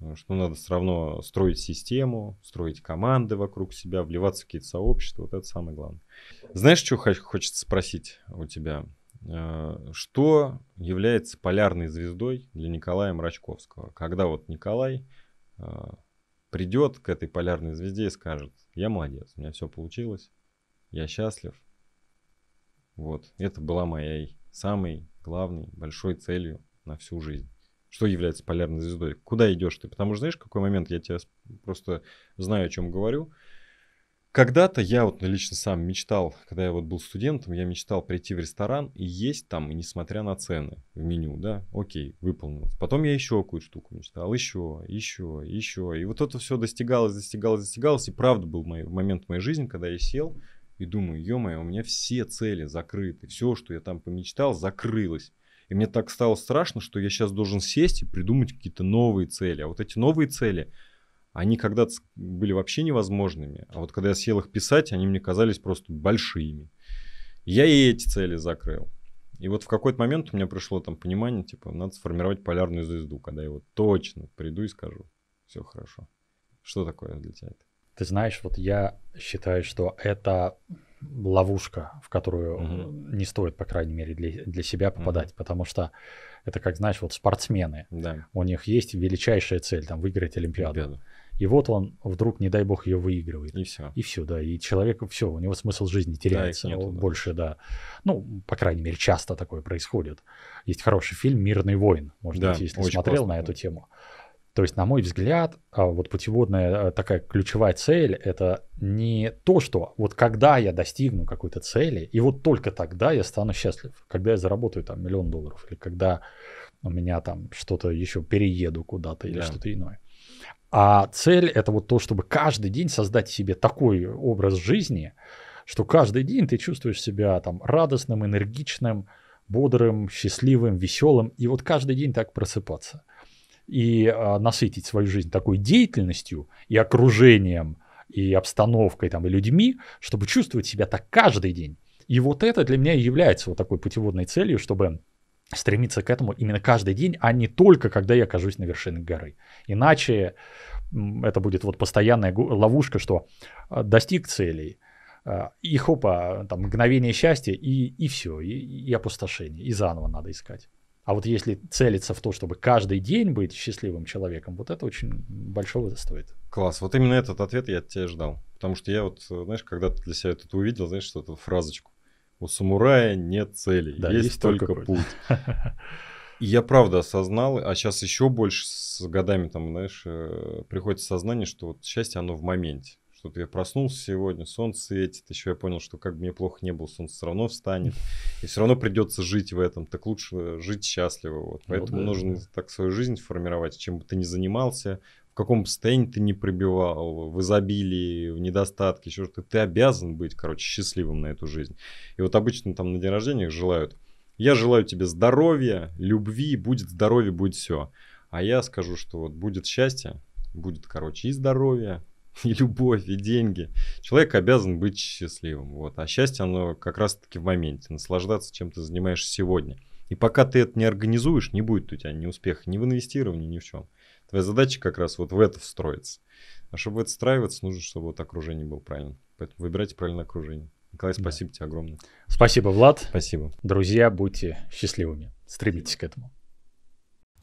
Э, что надо все равно строить систему, строить команды вокруг себя, вливаться в какие-то сообщества, вот это самое главное. Знаешь, что хочется спросить у тебя? Э, что является полярной звездой для Николая Мрачковского? Когда вот Николай э, придет к этой полярной звезде и скажет, я молодец, у меня все получилось, я счастлив. Вот, это была моей самой главной большой целью на всю жизнь что является полярной звездой, куда идешь ты. Потому что знаешь, какой момент я тебя просто знаю, о чем говорю. Когда-то я вот лично сам мечтал, когда я вот был студентом, я мечтал прийти в ресторан и есть там, несмотря на цены в меню, да, окей, выполнилось. Потом я еще какую-то штуку мечтал, еще, еще, еще. И вот это все достигалось, достигалось, достигалось. И правда был мой, момент в моей жизни, когда я сел и думаю, ё-моё, у меня все цели закрыты, все, что я там помечтал, закрылось. И мне так стало страшно, что я сейчас должен сесть и придумать какие-то новые цели. А вот эти новые цели, они когда-то были вообще невозможными. А вот когда я сел их писать, они мне казались просто большими. Я и эти цели закрыл. И вот в какой-то момент у меня пришло там понимание, типа, надо сформировать полярную звезду, когда я вот точно приду и скажу, все хорошо. Что такое для тебя это? Ты знаешь, вот я считаю, что это ловушка, в которую угу. не стоит, по крайней мере, для, для себя попадать, угу. потому что это как, знаешь, вот спортсмены, да. у них есть величайшая цель, там, выиграть Олимпиаду. Олимпиаду. И вот он вдруг, не дай бог, ее выигрывает. И все. И все, да. И человек, все, у него смысл жизни теряется ну, да, нету, больше, да. да. Ну, по крайней мере, часто такое происходит. Есть хороший фильм «Мирный воин», может да, если смотрел классно, на эту да. тему. То есть, на мой взгляд, а, вот путеводная а, такая ключевая цель — это не то, что вот когда я достигну какой-то цели, и вот только тогда я стану счастлив, когда я заработаю там миллион долларов, или когда у меня там что-то еще перееду куда-то или да. что-то иное. А цель — это вот то, чтобы каждый день создать себе такой образ жизни, что каждый день ты чувствуешь себя там радостным, энергичным, бодрым, счастливым, веселым, и вот каждый день так просыпаться — и а, насытить свою жизнь такой деятельностью и окружением, и обстановкой, там, и людьми, чтобы чувствовать себя так каждый день. И вот это для меня является вот такой путеводной целью, чтобы стремиться к этому именно каждый день, а не только когда я окажусь на вершине горы. Иначе это будет вот постоянная ловушка, что а, достиг целей, а, и хопа, там мгновение счастья, и, и все, и, и опустошение, и заново надо искать. А вот если целиться в то, чтобы каждый день быть счастливым человеком, вот это очень большого стоит. Класс. Вот именно этот ответ я от тебя ждал. Потому что я вот, знаешь, когда-то для себя это увидел, знаешь, что эту фразочку. У самурая нет цели, да, есть, есть только, только путь. путь. И я правда осознал, а сейчас еще больше с годами, там, знаешь, э, приходит сознание, что вот счастье, оно в моменте. Что-то я проснулся сегодня, солнце светит. Еще я понял, что как бы мне плохо не было, солнце все равно встанет. И все равно придется жить в этом. Так лучше э, жить счастливо. Вот. Ну Поэтому ну, да, нужно да. так свою жизнь формировать. Чем бы ты ни занимался, в каком состоянии ты не пробивал, в изобилии, в недостатке, еще что-то. Ты обязан быть, короче, счастливым на эту жизнь. И вот обычно там на день рождения желают. Я желаю тебе здоровья, любви, будет здоровье, будет все. А я скажу, что вот будет счастье, будет, короче, и здоровье, и любовь, и деньги. Человек обязан быть счастливым. Вот. А счастье, оно как раз-таки в моменте. Наслаждаться, чем ты занимаешься сегодня. И пока ты это не организуешь, не будет у тебя ни успеха ни в инвестировании, ни в чем. Твоя задача как раз вот в это встроиться. А чтобы в это встраиваться, нужно, чтобы вот окружение было правильно. Поэтому выбирайте правильное окружение. Николай, спасибо да. тебе огромное. Спасибо, Влад. Спасибо. Друзья, будьте счастливыми. Стремитесь к этому.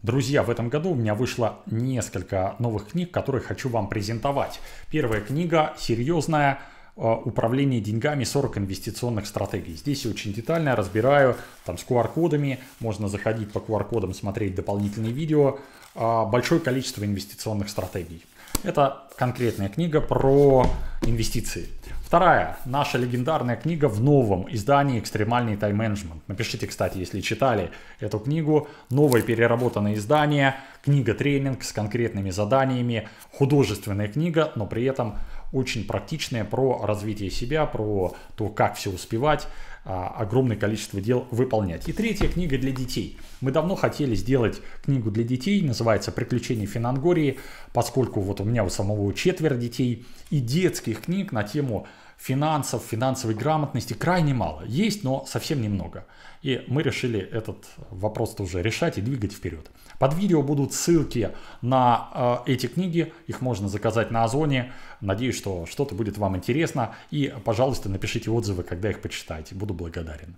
Друзья, в этом году у меня вышло несколько новых книг, которые хочу вам презентовать. Первая книга серьезная э, «Управление деньгами. 40 инвестиционных стратегий». Здесь я очень детально разбираю там, с QR-кодами, можно заходить по QR-кодам, смотреть дополнительные видео, а, большое количество инвестиционных стратегий. Это конкретная книга про инвестиции. Вторая. Наша легендарная книга в новом издании «Экстремальный тайм-менеджмент». Напишите, кстати, если читали эту книгу. Новое переработанное издание. Книга-тренинг с конкретными заданиями. Художественная книга, но при этом очень практичная про развитие себя, про то, как все успевать, а, огромное количество дел выполнять. И третья книга для детей. Мы давно хотели сделать книгу для детей, называется «Приключения Финангории», поскольку вот у меня у самого четверо детей и детских книг на тему финансов, финансовой грамотности крайне мало. Есть, но совсем немного. И мы решили этот вопрос тоже решать и двигать вперед. Под видео будут ссылки на э, эти книги. Их можно заказать на Озоне. Надеюсь, что что-то будет вам интересно. И, пожалуйста, напишите отзывы, когда их почитаете. Буду благодарен.